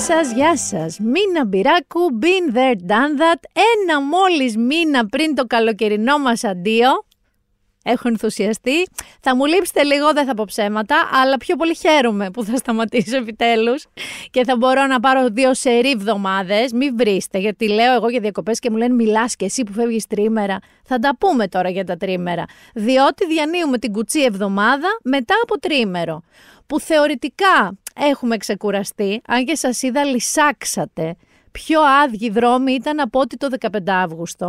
σας, γεια σας. Μίνα Μπυράκου, been there, done that. Ένα μόλις μήνα πριν το καλοκαιρινό μας αντίο. Έχω ενθουσιαστεί. Θα μου λείψετε λίγο, δεν θα πω ψέματα, αλλά πιο πολύ χαίρομαι που θα σταματήσω επιτέλους και θα μπορώ να πάρω δύο σερή εβδομάδες. Μην βρίστε, γιατί λέω εγώ για διακοπές και μου λένε Μιλάς και εσύ που φεύγεις τρίμερα. Θα τα πούμε τώρα για τα τρίμερα. Διότι διανύουμε την κουτσή εβδομάδα μετά από τρίμερο. Που θεωρητικά έχουμε ξεκουραστεί. Αν και σας είδα λυσάξατε πιο άδειοι δρόμοι ήταν από ότι το 15 Αύγουστο.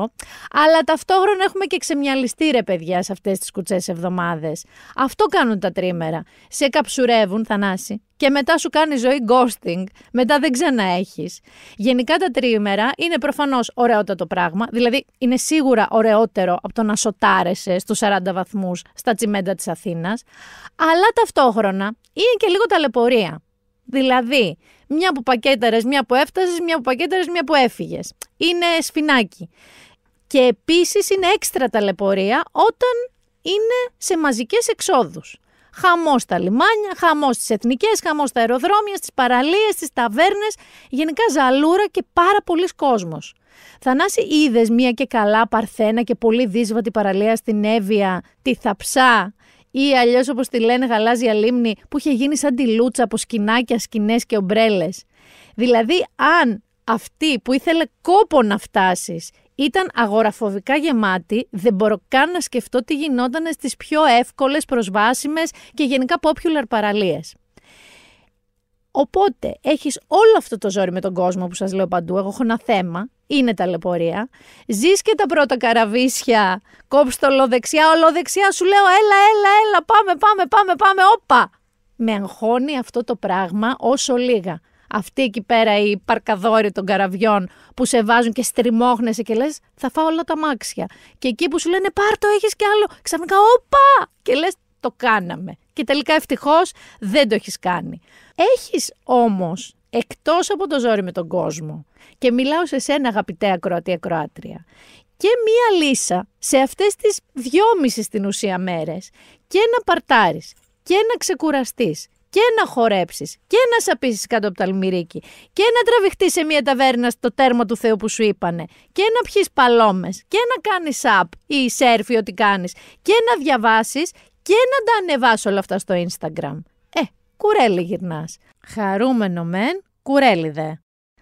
Αλλά ταυτόχρονα έχουμε και ξεμιαλιστεί ρε παιδιά σε αυτές τις κουτσές εβδομάδες. Αυτό κάνουν τα τρίμερα. Σε καψουρεύουν, Θανάση, και μετά σου κάνει ζωή ghosting, μετά δεν ξαναέχεις. Γενικά τα τρίμερα είναι προφανώς ωραιότατο πράγμα, δηλαδή είναι σίγουρα ωραιότερο από το να σοτάρεσαι στους 40 βαθμούς στα τσιμέντα της Αθήνας. αλλά ταυτόχρονα είναι και λίγο ταλαιπωρία. Δηλαδή, μια που πακέταρες, μια που έφτασες, μια που πακέταρες, μια που έφυγες. Είναι σφινάκι. Και επίσης είναι έξτρα ταλαιπωρία όταν είναι σε μαζικές εξόδους. Χαμός στα λιμάνια, χαμός στις εθνικές, χαμός στα αεροδρόμια, στις παραλίες, στις ταβέρνες. Γενικά ζαλούρα και πάρα πολλοί κόσμος. Θανάση, είδες μία και καλά παρθένα και πολύ δύσβατη παραλία στην Εύβοια, τη Θαψά, ή αλλιώς όπως τη λένε γαλάζια λίμνη, που είχε γίνει σαν τη λούτσα από σκηνάκια, σκηνές και ομπρέλες. Δηλαδή, αν αυτή που ήθελε κόπο να φτάσεις ήταν αγοραφοβικά γεμάτη, δεν μπορώ καν να σκεφτώ τι γινόταν στις πιο εύκολες, προσβάσιμες και γενικά popular παραλίες. Οπότε έχεις όλο αυτό το ζόρι με τον κόσμο που σας λέω παντού, εγώ έχω ένα θέμα, είναι ταλαιπωρία. Ζεις και τα πρώτα καραβίσια, κόψεις το ολοδεξιά, ολοδεξιά σου λέω έλα, έλα, έλα, πάμε, πάμε, πάμε, πάμε, όπα. Με αγχώνει αυτό το πράγμα όσο λίγα. Αυτή εκεί πέρα η παρκαδόρη των καραβιών που σε βάζουν και στριμώχνεσαι και λες θα φάω όλα τα μάξια. Και εκεί που σου λένε πάρ το έχεις και άλλο, ξαφνικά όπα και λες το κάναμε και τελικά ευτυχώς δεν το έχεις κάνει. Έχεις όμως εκτός από το ζόρι με τον κόσμο και μιλάω σε σένα αγαπητέ ακροατή ακροάτρια και μία λύσα σε αυτές τις δυόμιση στην ουσία μέρες και να παρτάρεις και να ξεκουραστείς και να χορέψεις και να σαπίσει κάτω από τα και να τραβηχτείς σε μια ταβέρνα στο τέρμα του Θεού που σου είπανε και να πιεις παλόμες και να κάνεις σαπ ή σέρφι ό,τι κάνεις και να διαβάσεις και να τα ανεβάσω όλα αυτά στο Instagram. Ε, κουρέλι γυρνάς. Χαρούμενο μεν, κουρέλι δε.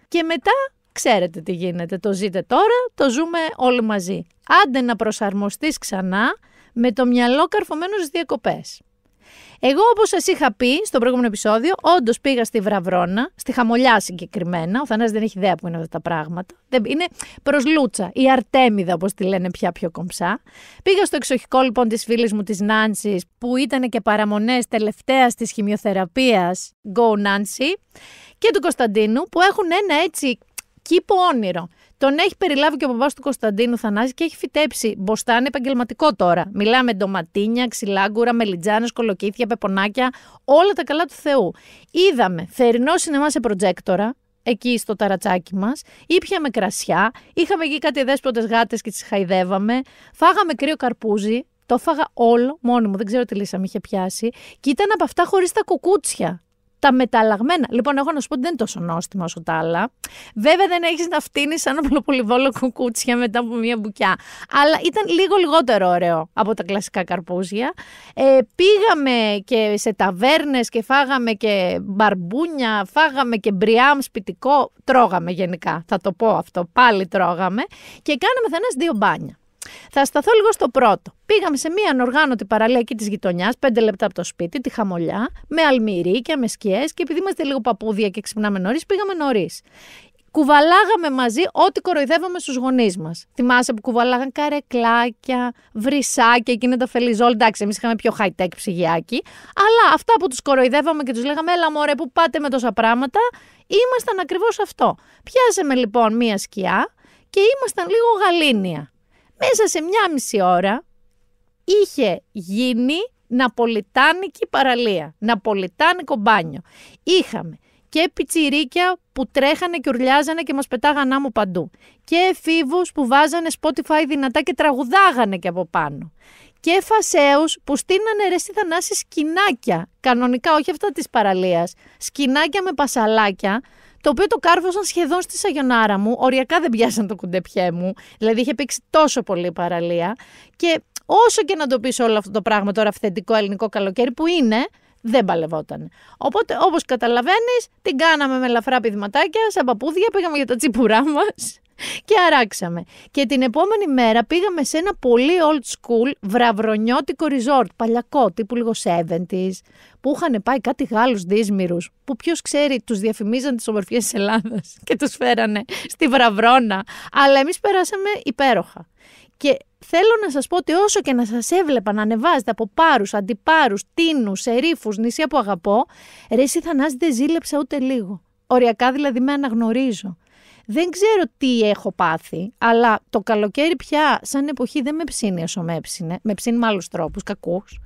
Και μετά ξέρετε τι γίνεται. Το ζείτε τώρα, το ζούμε όλοι μαζί. Άντε να προσαρμοστείς ξανά με το μυαλό καρφωμένος στις διακοπές. Εγώ, όπως σας είχα πει στο προηγούμενο επεισόδιο, όντως πήγα στη Βραβρώνα, στη Χαμολιά συγκεκριμένα. Ο δεν έχει ιδέα που είναι αυτά τα πράγματα. Είναι προς Λούτσα, η Αρτέμιδα, όπως τη λένε πια πιο κομψά. Πήγα στο εξοχικό λοιπόν της φίλης μου της Νάνσης, που ήταν και παραμονές τελευταία της χημειοθεραπείας, Go Nancy, και του Κωνσταντίνου, που έχουν ένα έτσι κήπο όνειρο. Τον έχει περιλάβει και ο παπάς του Κωνσταντίνου Θανάση και έχει φυτέψει μποστάν είναι επαγγελματικό τώρα. Μιλάμε ντοματίνια, ξυλάγκουρα, μελιτζάνες, κολοκύθια, πεπονάκια, όλα τα καλά του Θεού. Είδαμε θερινό σινεμά σε προτζέκτορα, εκεί στο ταρατσάκι μας, ήπιαμε κρασιά, είχαμε εκεί κάτι δέσποτες γάτες και τις χαϊδεύαμε, φάγαμε κρύο καρπούζι, το φάγα όλο μόνο μου, δεν ξέρω τι λύσα με είχε πιάσει, και ήταν από αυτά χωρίς τα κουκούτσια τα μεταλλαγμένα. Λοιπόν, εγώ να σου πω ότι δεν είναι τόσο νόστιμο όσο τα άλλα. Βέβαια, δεν έχεις να φτύνεις σαν απλοπολιβόλο κουκούτσια μετά από μία μπουκιά. Αλλά ήταν λίγο λιγότερο ωραίο από τα κλασικά καρπούζια. Ε, πήγαμε και σε ταβέρνες και φάγαμε και μπαρμπούνια, φάγαμε και μπριάμ σπιτικό. Τρώγαμε γενικά, θα το πω αυτό. Πάλι τρώγαμε. Και κάναμε θανά δύο μπάνια. Θα σταθώ λίγο στο πρώτο. Πήγαμε σε μία ανοργάνωτη εκεί της γειτονιάς, πέντε λεπτά από το σπίτι, τη χαμολιά, με αλμυρίκια, με σκιές και επειδή είμαστε λίγο παπούδια και ξυπνάμε νωρίς, πήγαμε νωρίς. Κουβαλάγαμε μαζί ό,τι κοροϊδεύαμε στους γονείς μας. Θυμάσαι που κουβαλάγαν καρεκλάκια, βρυσάκια, εκείνα τα φελιζόλ. Εντάξει, εμείς είχαμε πιο high-tech ψυγιάκι. Αλλά αυτά που τους κοροϊδεύαμε και τους λέγαμε, Ελά, μωρέ, που πάτε με τόσα πράγματα, ήμασταν ακριβώς αυτό. Πιάσαμε λοιπόν μία σκιά και ήμασταν λίγο γαλήνια. Μέσα σε μια μισή ώρα είχε γίνει ναπολιτάνικη παραλία, ναπολιτάνικο μπάνιο. Είχαμε και πιτσιρίκια που τρέχανε και ουρλιάζανε και μας πετάγαν άμμο παντού. Και εφήβους που βάζανε Spotify δυνατά και τραγουδάγανε και από πάνω. Και φασαίους που στείνανε ρε στη σκινάκια, κανονικά όχι αυτά της παραλίας, σκινάκια με πασαλάκια, το οποίο το κάρβωσαν σχεδόν στη σαγιονάρα μου. Οριακά δεν πιάσαν το κουντεπιέ μου. Δηλαδή είχε πήξει τόσο πολύ παραλία. Και όσο και να το πεις όλο αυτό το πράγμα τώρα, αυθεντικό ελληνικό καλοκαίρι που είναι, δεν παλευόταν. Οπότε, όπως καταλαβαίνεις, την κάναμε με λαφρά πηδηματάκια, σαν παπούδια, πήγαμε για τα τσίπουρά μας. και αράξαμε. Και την επόμενη μέρα πήγαμε σε ένα πολύ old school βραβρονιώτικο resort, παλιακό, τύπου λίγο που είχαν πάει κάτι Γάλλους δύσμυρους, που ποιος ξέρει, τους διαφημίζαν τις ομορφιές της Ελλάδας και τους φέρανε στη βραβρώνα. Αλλά εμείς περάσαμε υπέροχα. Και θέλω να σας πω ότι όσο και να σας έβλεπα να ανεβάζετε από πάρους, αντιπάρους, τίνους, σερίφους, νησιά που αγαπώ, ρε εσύ Θανάση δεν ζήλεψα ούτε λίγο. Οριακά δηλαδή με αναγνωρίζω. Δεν ξέρω τι έχω πάθει, αλλά το καλοκαίρι πια σαν εποχή δεν με ψήνει όσο με ψήνε. Με ψήνει με άλλους τρόπους, κακούς.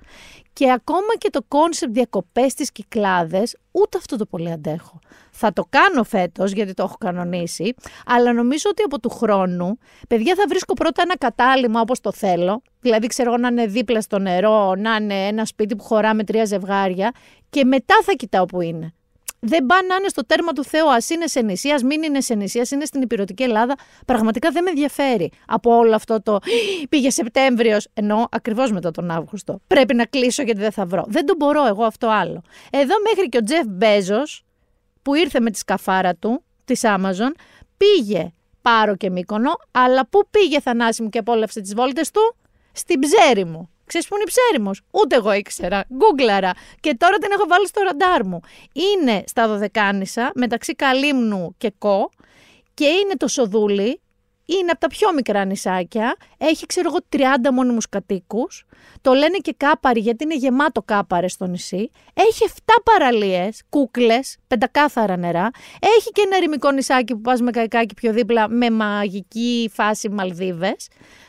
Και ακόμα και το κόνσεπτ διακοπές στις κυκλάδες, ούτε αυτό το πολύ αντέχω. Θα το κάνω φέτος γιατί το έχω κανονίσει, αλλά νομίζω ότι από του χρόνου, παιδιά θα βρίσκω πρώτα ένα κατάλημα όπως το θέλω, δηλαδή ξέρω να είναι δίπλα στο νερό, να είναι ένα σπίτι που χωρά με τρία ζευγάρια και μετά θα κοιτάω που είναι δεν πάνε να είναι στο τέρμα του Θεού. Ας είναι σε νησία, μην είναι σε νησία, είναι στην υπηρετική Ελλάδα. Πραγματικά δεν με ενδιαφέρει από όλο αυτό το πήγε Σεπτέμβριος, ενώ ακριβώς μετά τον Αύγουστο. Πρέπει να κλείσω γιατί δεν θα βρω. Δεν το μπορώ εγώ αυτό άλλο. Εδώ μέχρι και ο Τζεφ Μπέζος που ήρθε με τη σκαφάρα του της Amazon, πήγε Πάρο και μήκονο, αλλά πού πήγε Θανάση μου και απόλαυσε τις βόλτες του, στην ψέρι μου. Ξέρεις που είναι ψέριμος. Ούτε εγώ ήξερα. Γκούγκλαρα. Και τώρα την έχω βάλει στο ραντάρ μου. Είναι στα Δωδεκάνησα, μεταξύ Καλύμνου και Κο. Και είναι το Σοδούλι. Είναι από τα πιο μικρά νησάκια. Έχει, ξέρω εγώ, 30 μόνιμους κατοίκους. Το λένε και κάπαρι, γιατί είναι γεμάτο κάπαρες στο νησί. Έχει 7 παραλίες, κούκλες, πεντακάθαρα νερά. Έχει και ένα ερημικό νησάκι που πας με καϊκάκι πιο δίπλα, με μαγική φάση Μαλδίβες.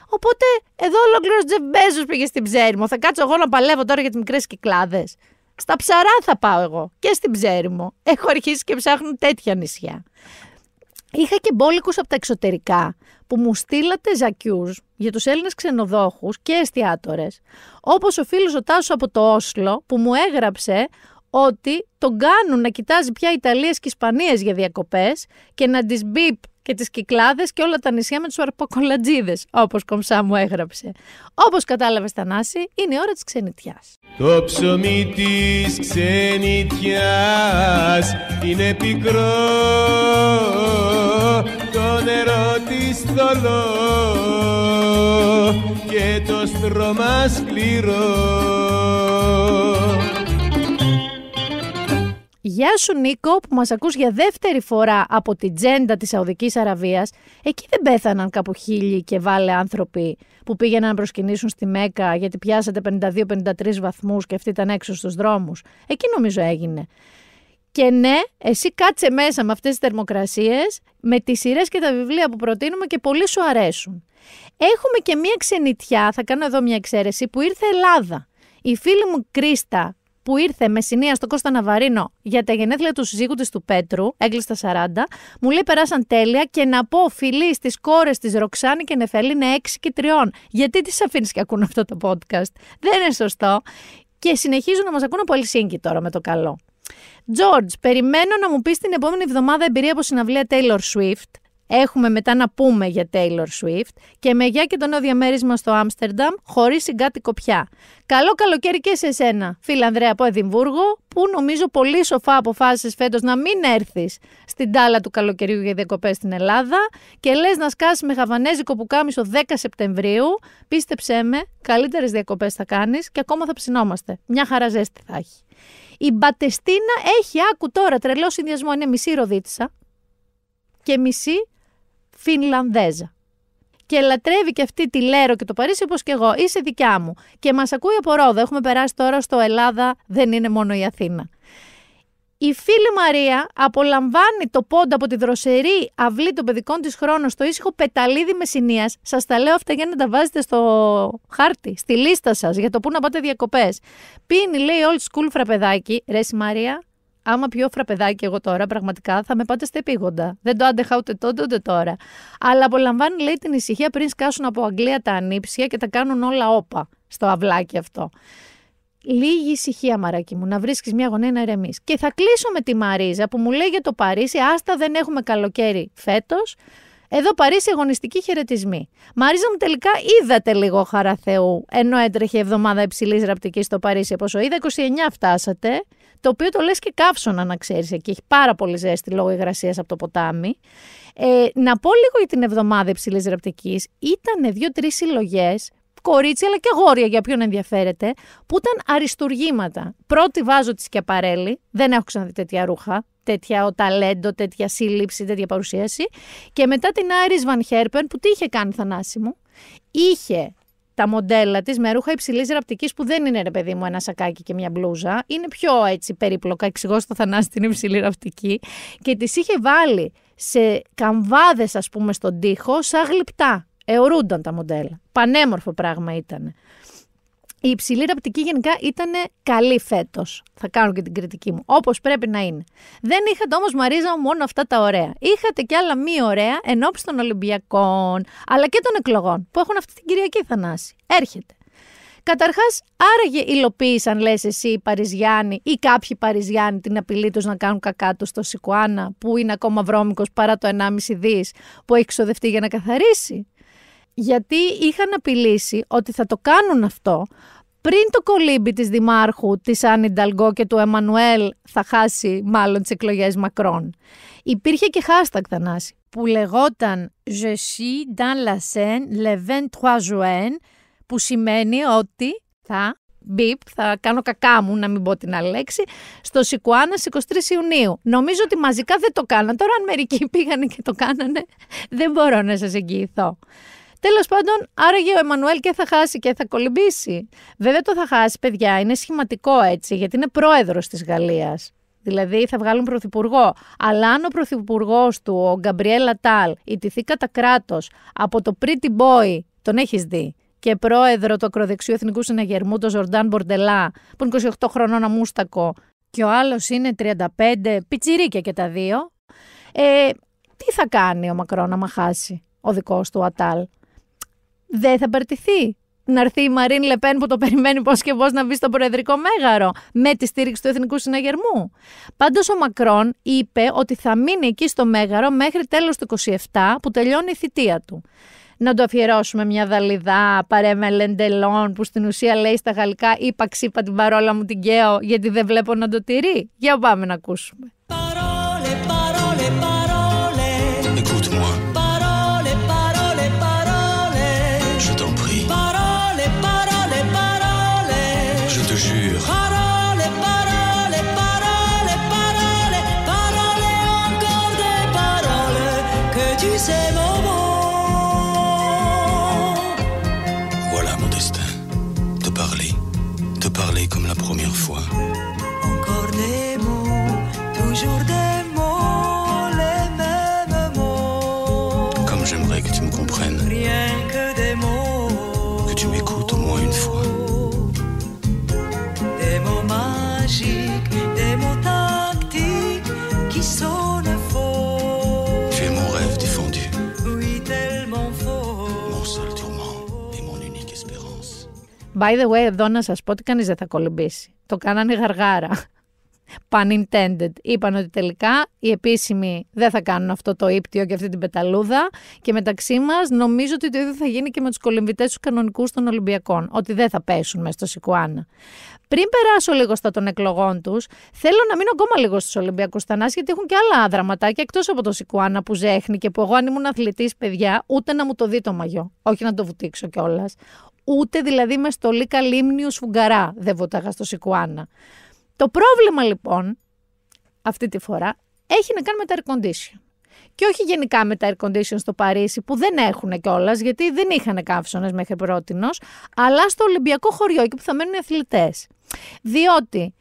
Οπότε εδώ ολόκληρος Τζεμπέζο πήγε στην ψέριμο. Θα κάτσω εγώ να παλεύω τώρα για τις μικρές κυκλάδες. Στα ψαρά θα πάω εγώ και στην ψέριμο. Έχω αρχίσει και ψάχνω τέτοια νησιά. Είχα και μπόλικους από τα εξωτερικά που μου στείλατε ζακιούς για τους Έλληνες ξενοδόχους και εστιατόρε, όπως ο φίλος ο Τάσος από το Όσλο που μου έγραψε ότι τον κάνουν να κοιτάζει πια Ιταλίες και Ισπανίες για διακοπές και να τις μπιπ και τις κυκλάδες και όλα τα νησιά με τους αρποκολατζίδε, όπως Κομψά μου έγραψε. Όπως κατάλαβες Θανάση, είναι ώρα της ξενιτιάς. Το ψωμί της ξενιτιάς είναι πικρό, το νερό της θολό και το στρώμα σκληρό. Γεια σου Νίκο που μας ακούς για δεύτερη φορά από την τζέντα της Σαουδικής Αραβίας. Εκεί δεν πέθαναν κάπου χίλιοι και βάλε άνθρωποι που πήγαιναν να προσκυνήσουν στη Μέκα γιατί πιάσατε 52-53 βαθμούς και αυτοί ήταν έξω στους δρόμους. Εκεί νομίζω έγινε. Και ναι, εσύ κάτσε μέσα με αυτές τις θερμοκρασίες, με τις σειρές και τα βιβλία που προτείνουμε και πολύ σου αρέσουν. Έχουμε και μία ξενιτιά, θα κάνω εδώ μία εξαίρεση, που ήρθε Ελλάδα. Η φίλη μου Κρίστα που ήρθε με συνεία στο Κώστα Ναβαρίνο για τα γενέθλια του συζύγου της του Πέτρου, έγκλειστα 40, μου λέει περάσαν τέλεια και να πω φιλή στις κόρες της Ροξάνη και Νεφέλη είναι 6 και τριών. Γιατί τις αφήνεις και ακούν αυτό το podcast. Δεν είναι σωστό. Και συνεχίζουν να μας ακούνε από Ελσίνκη τώρα με το καλό. George, περιμένω να μου πεις την επόμενη εβδομάδα εμπειρία από συναυλία Taylor Swift. Έχουμε μετά να πούμε για Taylor Swift και με γεια και το νέο διαμέρισμα στο Άμστερνταμ χωρίς συγκάτοικο κοπιά. Καλό καλοκαίρι και σε εσένα, φίλε Ανδρέα από Εδιμβούργο, που νομίζω πολύ σοφά αποφάσισες φέτος να μην έρθεις στην τάλα του καλοκαιριού για διακοπές στην Ελλάδα και λες να σκάσεις με χαβανέζικο το 10 Σεπτεμβρίου. Πίστεψέ με, καλύτερες διακοπές θα κάνεις και ακόμα θα ψινόμαστε. Μια χαρά ζέστη θα έχει. Η Μπατεστίνα έχει άκου τώρα τρελό συνδυασμό, είναι μισή ροδίτσα και μισή Φινλανδέζα. Και λατρεύει και αυτή τη Λέρο και το Παρίσι όπως και εγώ. Είσαι δικιά μου. Και μας ακούει από Ρόδο. Έχουμε περάσει τώρα στο Ελλάδα, δεν είναι μόνο η Αθήνα. Η φίλη Μαρία απολαμβάνει το πόντο από τη δροσερή αυλή των παιδικών της χρόνων στο ήσυχο πεταλίδι μεσσηνίας. Σας τα λέω αυτά για να τα βάζετε στο χάρτη, στη λίστα σας για το πού να πάτε διακοπές. Πίνει, λέει, old school φραπεδάκι. Ρε, Μαρία, άμα πιω φραπεδάκι εγώ τώρα, πραγματικά θα με πάτε στα επίγοντα. Δεν το άντεχα ούτε τότε ούτε τώρα. Αλλά απολαμβάνει, λέει, την ησυχία πριν σκάσουν από Αγγλία τα ανήψια και τα κάνουν όλα όπα στο αυλάκι αυτό. Λίγη ησυχία, μαράκι μου, να βρίσκεις μια γωνία να ηρεμείς. Και θα κλείσω με τη Μαρίζα που μου λέει για το Παρίσι, άστα δεν έχουμε καλοκαίρι φέτος. Εδώ Παρίσι αγωνιστική χαιρετισμοί. Μαρίζα μου τελικά είδατε λίγο χαρά Θεού, ενώ έτρεχε εβδομάδα υψηλής ραπτικής στο Παρίσι. Πόσο είδα, 29 φτάσατε το οποίο το λες και καύσωνα να ξέρεις εκεί, έχει πάρα πολύ ζέστη λόγω υγρασίας από το ποτάμι. Ε, να πω λίγο για την εβδομάδα υψηλής ρεπτικής. Ήταν δύο-τρει συλλογές κορίτσια αλλά και γόρια για ποιον ενδιαφέρεται, που ήταν αριστουργήματα. Πρώτη βάζω τη Σκιαπαρέλη, δεν έχω ξαναδεί τέτοια ρούχα, τέτοια ο ταλέντο, τέτοια σύλληψη, τέτοια παρουσίαση. Και μετά την Άρι Βαν Χέρπεν που τι είχε κάνει θανάσιμο. Είχε τα μοντέλα της με ρούχα υψηλής ραπτικής που δεν είναι ρε παιδί μου ένα σακάκι και μια μπλούζα. Είναι πιο έτσι περίπλοκα. Εξηγώ στο Θανάση την υψηλή ραπτική. Και τις είχε βάλει σε καμβάδες, ας πούμε, στον τοίχο, σαν γλυπτά. Εωρούνταν τα μοντέλα. Πανέμορφο πράγμα ήταν η υψηλή ραπτική γενικά ήταν καλή φέτος. Θα κάνω και την κριτική μου. Όπως πρέπει να είναι. Δεν είχατε όμως, Μαρίζα, μόνο αυτά τα ωραία. Είχατε κι άλλα μη ωραία εν των Ολυμπιακών, αλλά και των εκλογών που έχουν αυτή την Κυριακή Θανάση. Έρχεται. Καταρχάς, άραγε υλοποίησαν, λες εσύ, οι Παριζιάνοι ή κάποιοι Παριζιάνοι την απειλή τους να κάνουν κακά τους στο Σικουάνα, που είναι ακόμα βρώμικος παρά το 1,5 δις που έχει ξοδευτεί για να καθαρίσει. Γιατί είχαν απειλήσει ότι θα το κάνουν αυτό πριν το κολύμπι της Δημάρχου της Άννη Νταλγκό και του Εμμανουέλ θα χάσει μάλλον τις εκλογές Μακρόν. Υπήρχε και hashtag Θανάση που λεγόταν «Je suis dans la scène le 23 juin» που σημαίνει ότι θα μπιπ, θα κάνω κακά μου να μην πω την άλλη λέξη, στο Σικουάνα 23 Ιουνίου. Νομίζω ότι μαζικά δεν το κάναν. Τώρα αν μερικοί πήγανε και το κάνανε, δεν μπορώ να σας εγγυηθώ. Τέλος πάντων, άραγε ο Εμμανουέλ και θα χάσει και θα κολυμπήσει. Βέβαια το θα χάσει, παιδιά, είναι σχηματικό έτσι, γιατί είναι πρόεδρος της Γαλλίας. Δηλαδή θα βγάλουν πρωθυπουργό. Αλλά αν ο πρωθυπουργός του, ο Γκαμπριέλα Τάλ, ιτηθεί κατά κράτος από το pretty boy, τον έχεις δει, και πρόεδρο του Ακροδεξιού Εθνικού Συναγερμού, τον Ζορντάν Μπορντελά, που είναι 28 χρονών αμούστακο, και ο άλλος είναι 35, πιτσιρίκια και τα δύο. Ε, τι θα κάνει ο Μακρόν να χάσει ο δικός του Ατάλ δεν θα παρτηθεί να έρθει η Μαρίν Λεπέν που το περιμένει πώς και πώς να μπει στο Προεδρικό Μέγαρο με τη στήριξη του Εθνικού Συναγερμού. Πάντως ο Μακρόν είπε ότι θα μείνει εκεί στο Μέγαρο μέχρι τέλος του 27 που τελειώνει η θητεία του. Να το αφιερώσουμε μια δαλιδά παρέμελεν που στην ουσία λέει στα γαλλικά Είπα ξύπα την παρόλα μου την καίω γιατί δεν βλέπω να το τηρεί. Για πάμε να ακούσουμε. By the way, εδώ να σας πω ότι κανείς δεν θα κολυμπήσει. Το κάνανε γαργάρα. Pun intended. Είπαν ότι τελικά οι επίσημοι δεν θα κάνουν αυτό το ύπτιο και αυτή την πεταλούδα. Και μεταξύ μας, νομίζω ότι το ίδιο θα γίνει και με τους κολυμβητές τους κανονικούς των Ολυμπιακών. Ότι δεν θα πέσουν μέσα στο Σικουάνα. Πριν περάσω λίγο στα των εκλογών τους, θέλω να μείνω ακόμα λίγο στους Ολυμπιακούς Θανά, γιατί έχουν και άλλα δραματάκια εκτός από το Σικουάνα που ζέχνει και που εγώ, αν ήμουν αθλητής, παιδιά, ούτε να μου το δει το μαγιό. Όχι να το βουτήξω κιόλας ούτε δηλαδή με στολή καλύμνιου σφουγγαρά δεν βόταγα στο Σικουάνα. Το πρόβλημα λοιπόν, αυτή τη φορά, έχει να κάνει με τα air condition. Και όχι γενικά με τα air condition στο Παρίσι που δεν έχουν κιόλας, γιατί δεν είχαν καύσονες μέχρι πρώτη. αλλά στο Ολυμπιακό χωριό, εκεί που θα μένουν οι αθλητές. Διότι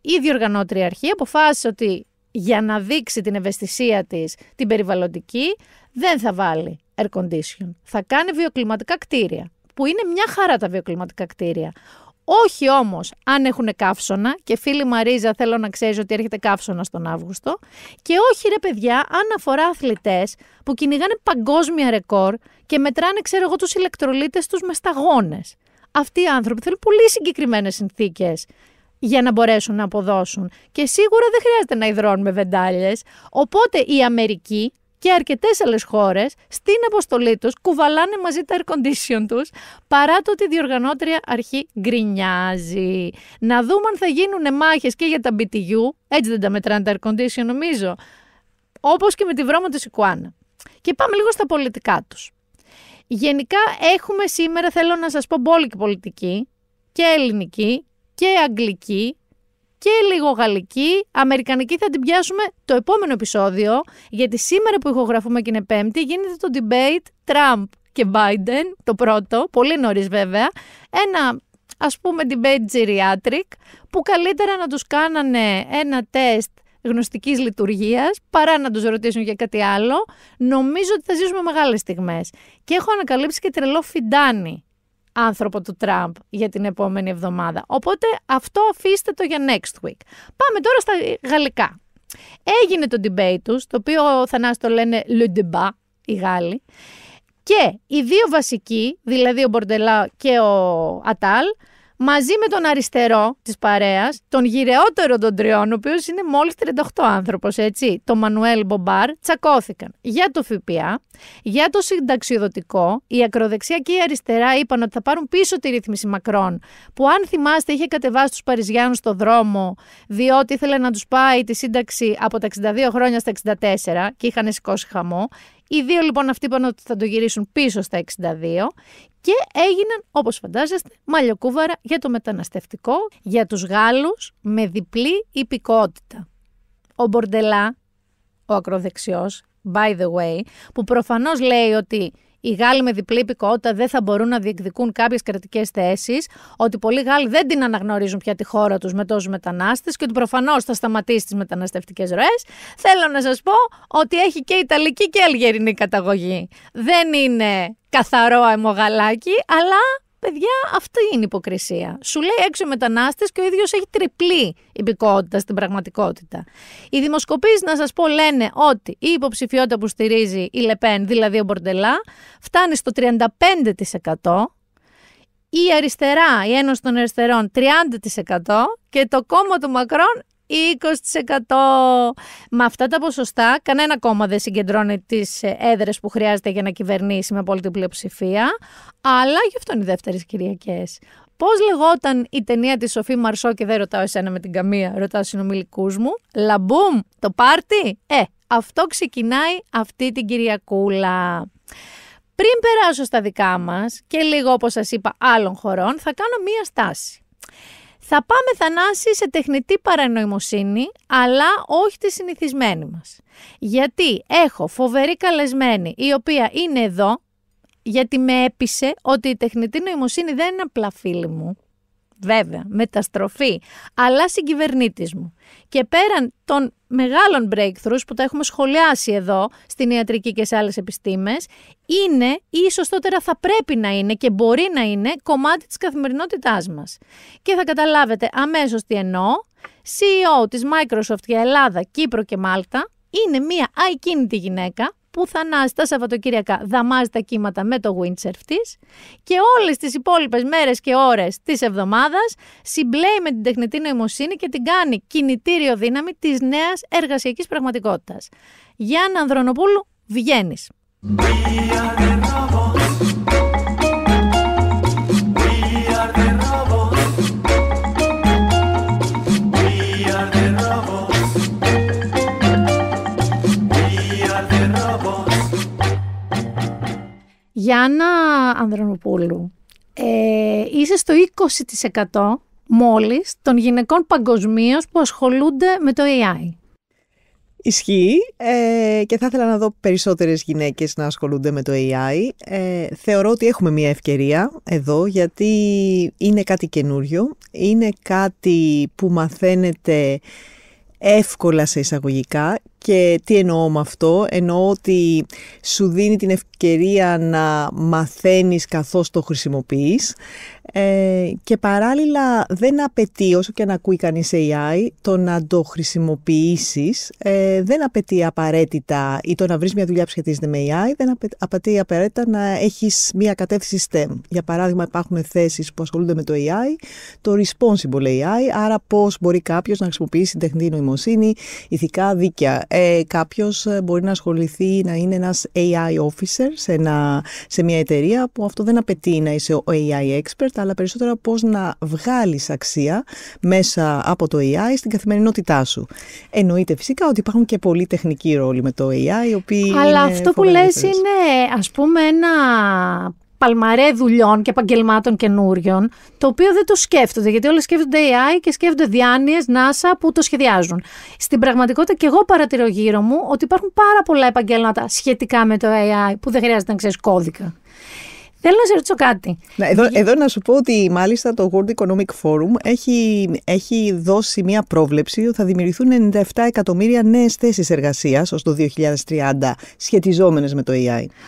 η διοργανώτρια αρχή αποφάσισε ότι για να δείξει την ευαισθησία της την περιβαλλοντική, δεν θα βάλει air condition. Θα κάνει βιοκλιματικά κτίρια που είναι μια χαρά τα βιοκλιματικά κτίρια. Όχι όμως αν έχουν καύσωνα, και φίλη Μαρίζα, θέλω να ξέρεις ότι έρχεται καύσωνα στον Αύγουστο. Και όχι ρε παιδιά, αν αφορά αθλητές που κυνηγάνε παγκόσμια ρεκόρ και μετράνε, ξέρω εγώ, τους ηλεκτρολίτες τους με σταγόνες. Αυτοί οι άνθρωποι θέλουν πολύ συγκεκριμένες συνθήκες για να μπορέσουν να αποδώσουν. Και σίγουρα δεν χρειάζεται να υδρώνουμε βεντάλλε. Οπότε η Αμερική και αρκετές άλλες χώρες στην αποστολή τους κουβαλάνε μαζί τα air condition τους, παρά το ότι η διοργανώτρια αρχή γκρινιάζει. Να δούμε αν θα γίνουν μάχες και για τα BTU, έτσι δεν τα μετράνε τα air condition νομίζω, όπως και με τη βρώμα του Ικουάνα. Και πάμε λίγο στα πολιτικά τους. Γενικά έχουμε σήμερα, θέλω να σας πω, μπόλικη πολιτική και ελληνική και αγγλική και λίγο γαλλική. Αμερικανική θα την πιάσουμε το επόμενο επεισόδιο, γιατί σήμερα που ηχογραφούμε και είναι Πέμπτη, γίνεται το debate Trump και Biden, το πρώτο, πολύ νωρίς βέβαια. Ένα ας πούμε debate geriatric, που καλύτερα να τους κάνανε ένα τεστ γνωστικής λειτουργίας, παρά να τους ρωτήσουν για κάτι άλλο, νομίζω ότι θα ζήσουμε μεγάλες στιγμές. Και έχω ανακαλύψει και τρελό φιντάνι άνθρωπο του Τραμπ για την επόμενη εβδομάδα. Οπότε αυτό αφήστε το για next week. Πάμε τώρα στα γαλλικά. Έγινε το debate τους, το οποίο ο Θανάς το λένε le débat, οι Γάλλοι. Και οι δύο βασικοί, δηλαδή ο Μπορντελά και ο Ατάλ, μαζί με τον αριστερό της παρέας, τον γυρεότερο των τριών, ο οποίος είναι μόλις 38 άνθρωπος, έτσι, το Μανουέλ Μπομπάρ, τσακώθηκαν για το ΦΠΑ, για το συνταξιοδοτικό. Η ακροδεξιά και η αριστερά είπαν ότι θα πάρουν πίσω τη ρύθμιση Μακρόν, που αν θυμάστε είχε κατεβάσει τους Παριζιάνους στο δρόμο, διότι ήθελε να τους πάει τη σύνταξη από τα 62 χρόνια στα 64 και είχαν σηκώσει χαμό. Οι δύο λοιπόν αυτοί είπαν ότι θα το γυρίσουν πίσω στα 62 και έγιναν, όπως φαντάζεστε, μαλλιοκούβαρα για το μεταναστευτικό, για τους Γάλλους με διπλή υπηκότητα. Ο Μπορντελά, ο ακροδεξιός, by the way, που προφανώς λέει ότι οι Γάλλοι με διπλή υπηκότητα δεν θα μπορούν να διεκδικούν κάποιες κρατικές θέσεις, ότι πολλοί Γάλλοι δεν την αναγνωρίζουν πια τη χώρα τους με τόσους μετανάστες και ότι προφανώς θα σταματήσει τις μεταναστευτικές ροές. Θέλω να σας πω ότι έχει και Ιταλική και Αλγερινή καταγωγή. Δεν είναι καθαρό αιμογαλάκι, αλλά Παιδιά, αυτή είναι η υποκρισία. Σου λέει έξω μετανάστες και ο ίδιος έχει τριπλή υπηκότητα στην πραγματικότητα. Οι δημοσκοπήσει, να σας πω, λένε ότι η υποψηφιότητα που στηρίζει η Λεπέν, δηλαδή ο Μπορντελά, φτάνει στο 35%. Η αριστερά, η Ένωση των Αριστερών 30% και το κόμμα του Μακρόν 20%. Με αυτά τα ποσοστά, κανένα κόμμα δεν συγκεντρώνει τις ε, έδρες που χρειάζεται για να κυβερνήσει με απόλυτη πλειοψηφία. Αλλά γι' αυτό είναι οι δεύτερες Κυριακές. Πώς λεγόταν η ταινία της Σοφή Μαρσό και δεν ρωτάω εσένα με την καμία, ρωτάω συνομιλικούς μου. Λαμπούμ, το πάρτι. Ε, αυτό ξεκινάει αυτή την Κυριακούλα. Πριν περάσω στα δικά μας και λίγο όπως σας είπα άλλων χωρών θα κάνω μία στάση. Θα πάμε θανάση σε τεχνητή παρανοημοσύνη, αλλά όχι τη συνηθισμένη μας. Γιατί έχω φοβερή καλεσμένη η οποία είναι εδώ, γιατί με έπεισε ότι η τεχνητή νοημοσύνη δεν είναι απλά φίλη μου βέβαια, μεταστροφή, αλλά συγκυβερνήτης μου. Και πέραν των μεγάλων breakthroughs που τα έχουμε σχολιάσει εδώ στην ιατρική και σε άλλες επιστήμες, είναι ή ίσως θα πρέπει να είναι και μπορεί να είναι κομμάτι της καθημερινότητάς μας. Και θα καταλάβετε αμέσως τι εννοώ. CEO της Microsoft για Ελλάδα, Κύπρο και Μάλτα είναι μια αικίνητη γυναίκα που θα ανάσει τα Σαββατοκύριακα δαμάζει τα κύματα με το windsurf της. και όλες τις υπόλοιπες μέρες και ώρες της εβδομάδας συμπλέει με την τεχνητή νοημοσύνη και την κάνει κινητήριο δύναμη της νέας εργασιακής πραγματικότητας. Γιάννα Ανδρονοπούλου, βγαίνεις. Γιάννα Ανδρονοπούλου, ε, είσαι στο 20% μόλις των γυναικών παγκοσμίως που ασχολούνται με το AI. Ισχύει ε, και θα ήθελα να δω περισσότερες γυναίκες να ασχολούνται με το AI. Ε, θεωρώ ότι έχουμε μια ευκαιρία εδώ γιατί είναι κάτι καινούριο, είναι κάτι που μαθαίνεται εύκολα σε εισαγωγικά και τι εννοώ με αυτό, εννοώ ότι σου δίνει την ευκαιρία να μαθαίνεις καθώς το χρησιμοποιείς, ε, και παράλληλα δεν απαιτεί, όσο και να ακούει κανείς AI, το να το χρησιμοποιήσεις. Ε, δεν απαιτεί απαραίτητα ή το να βρεις μια δουλειά που σχετίζεται με AI, δεν απαιτεί απαραίτητα να έχεις μια κατεύθυνση STEM. Για παράδειγμα υπάρχουν θέσεις που ασχολούνται με το AI, το responsible AI, άρα πώς μπορεί κάποιος να χρησιμοποιήσει την τεχνητή νοημοσύνη, ηθικά δίκαια. Ε, κάποιος ε, μπορεί να ασχοληθεί να είναι ένας AI officer σε, σε μια εταιρεία που αυτό δεν απαιτεί να είσαι ο AI expert, αλλά περισσότερο πώς να βγάλεις αξία μέσα από το AI στην καθημερινότητά σου. Εννοείται φυσικά ότι υπάρχουν και πολλοί τεχνικοί ρόλοι με το AI, οι οποίοι Αλλά αυτό που λες είναι ας πούμε ένα παλμαρέ δουλειών και επαγγελμάτων καινούριων, το οποίο δεν το σκέφτονται, γιατί όλοι σκέφτονται AI και σκέφτονται διάνοιες, NASA που το σχεδιάζουν. Στην πραγματικότητα και εγώ παρατηρώ γύρω μου ότι υπάρχουν πάρα πολλά επαγγέλματα σχετικά με το AI που δεν χρειάζεται να ξέρεις κώδικα. Θέλω να σε ρωτήσω κάτι. Εδώ, να σου πω ότι μάλιστα το World Economic Forum έχει, έχει δώσει μία πρόβλεψη ότι θα δημιουργηθούν 97 εκατομμύρια νέες θέσεις εργασίας ως το 2030 σχετιζόμενες με το AI.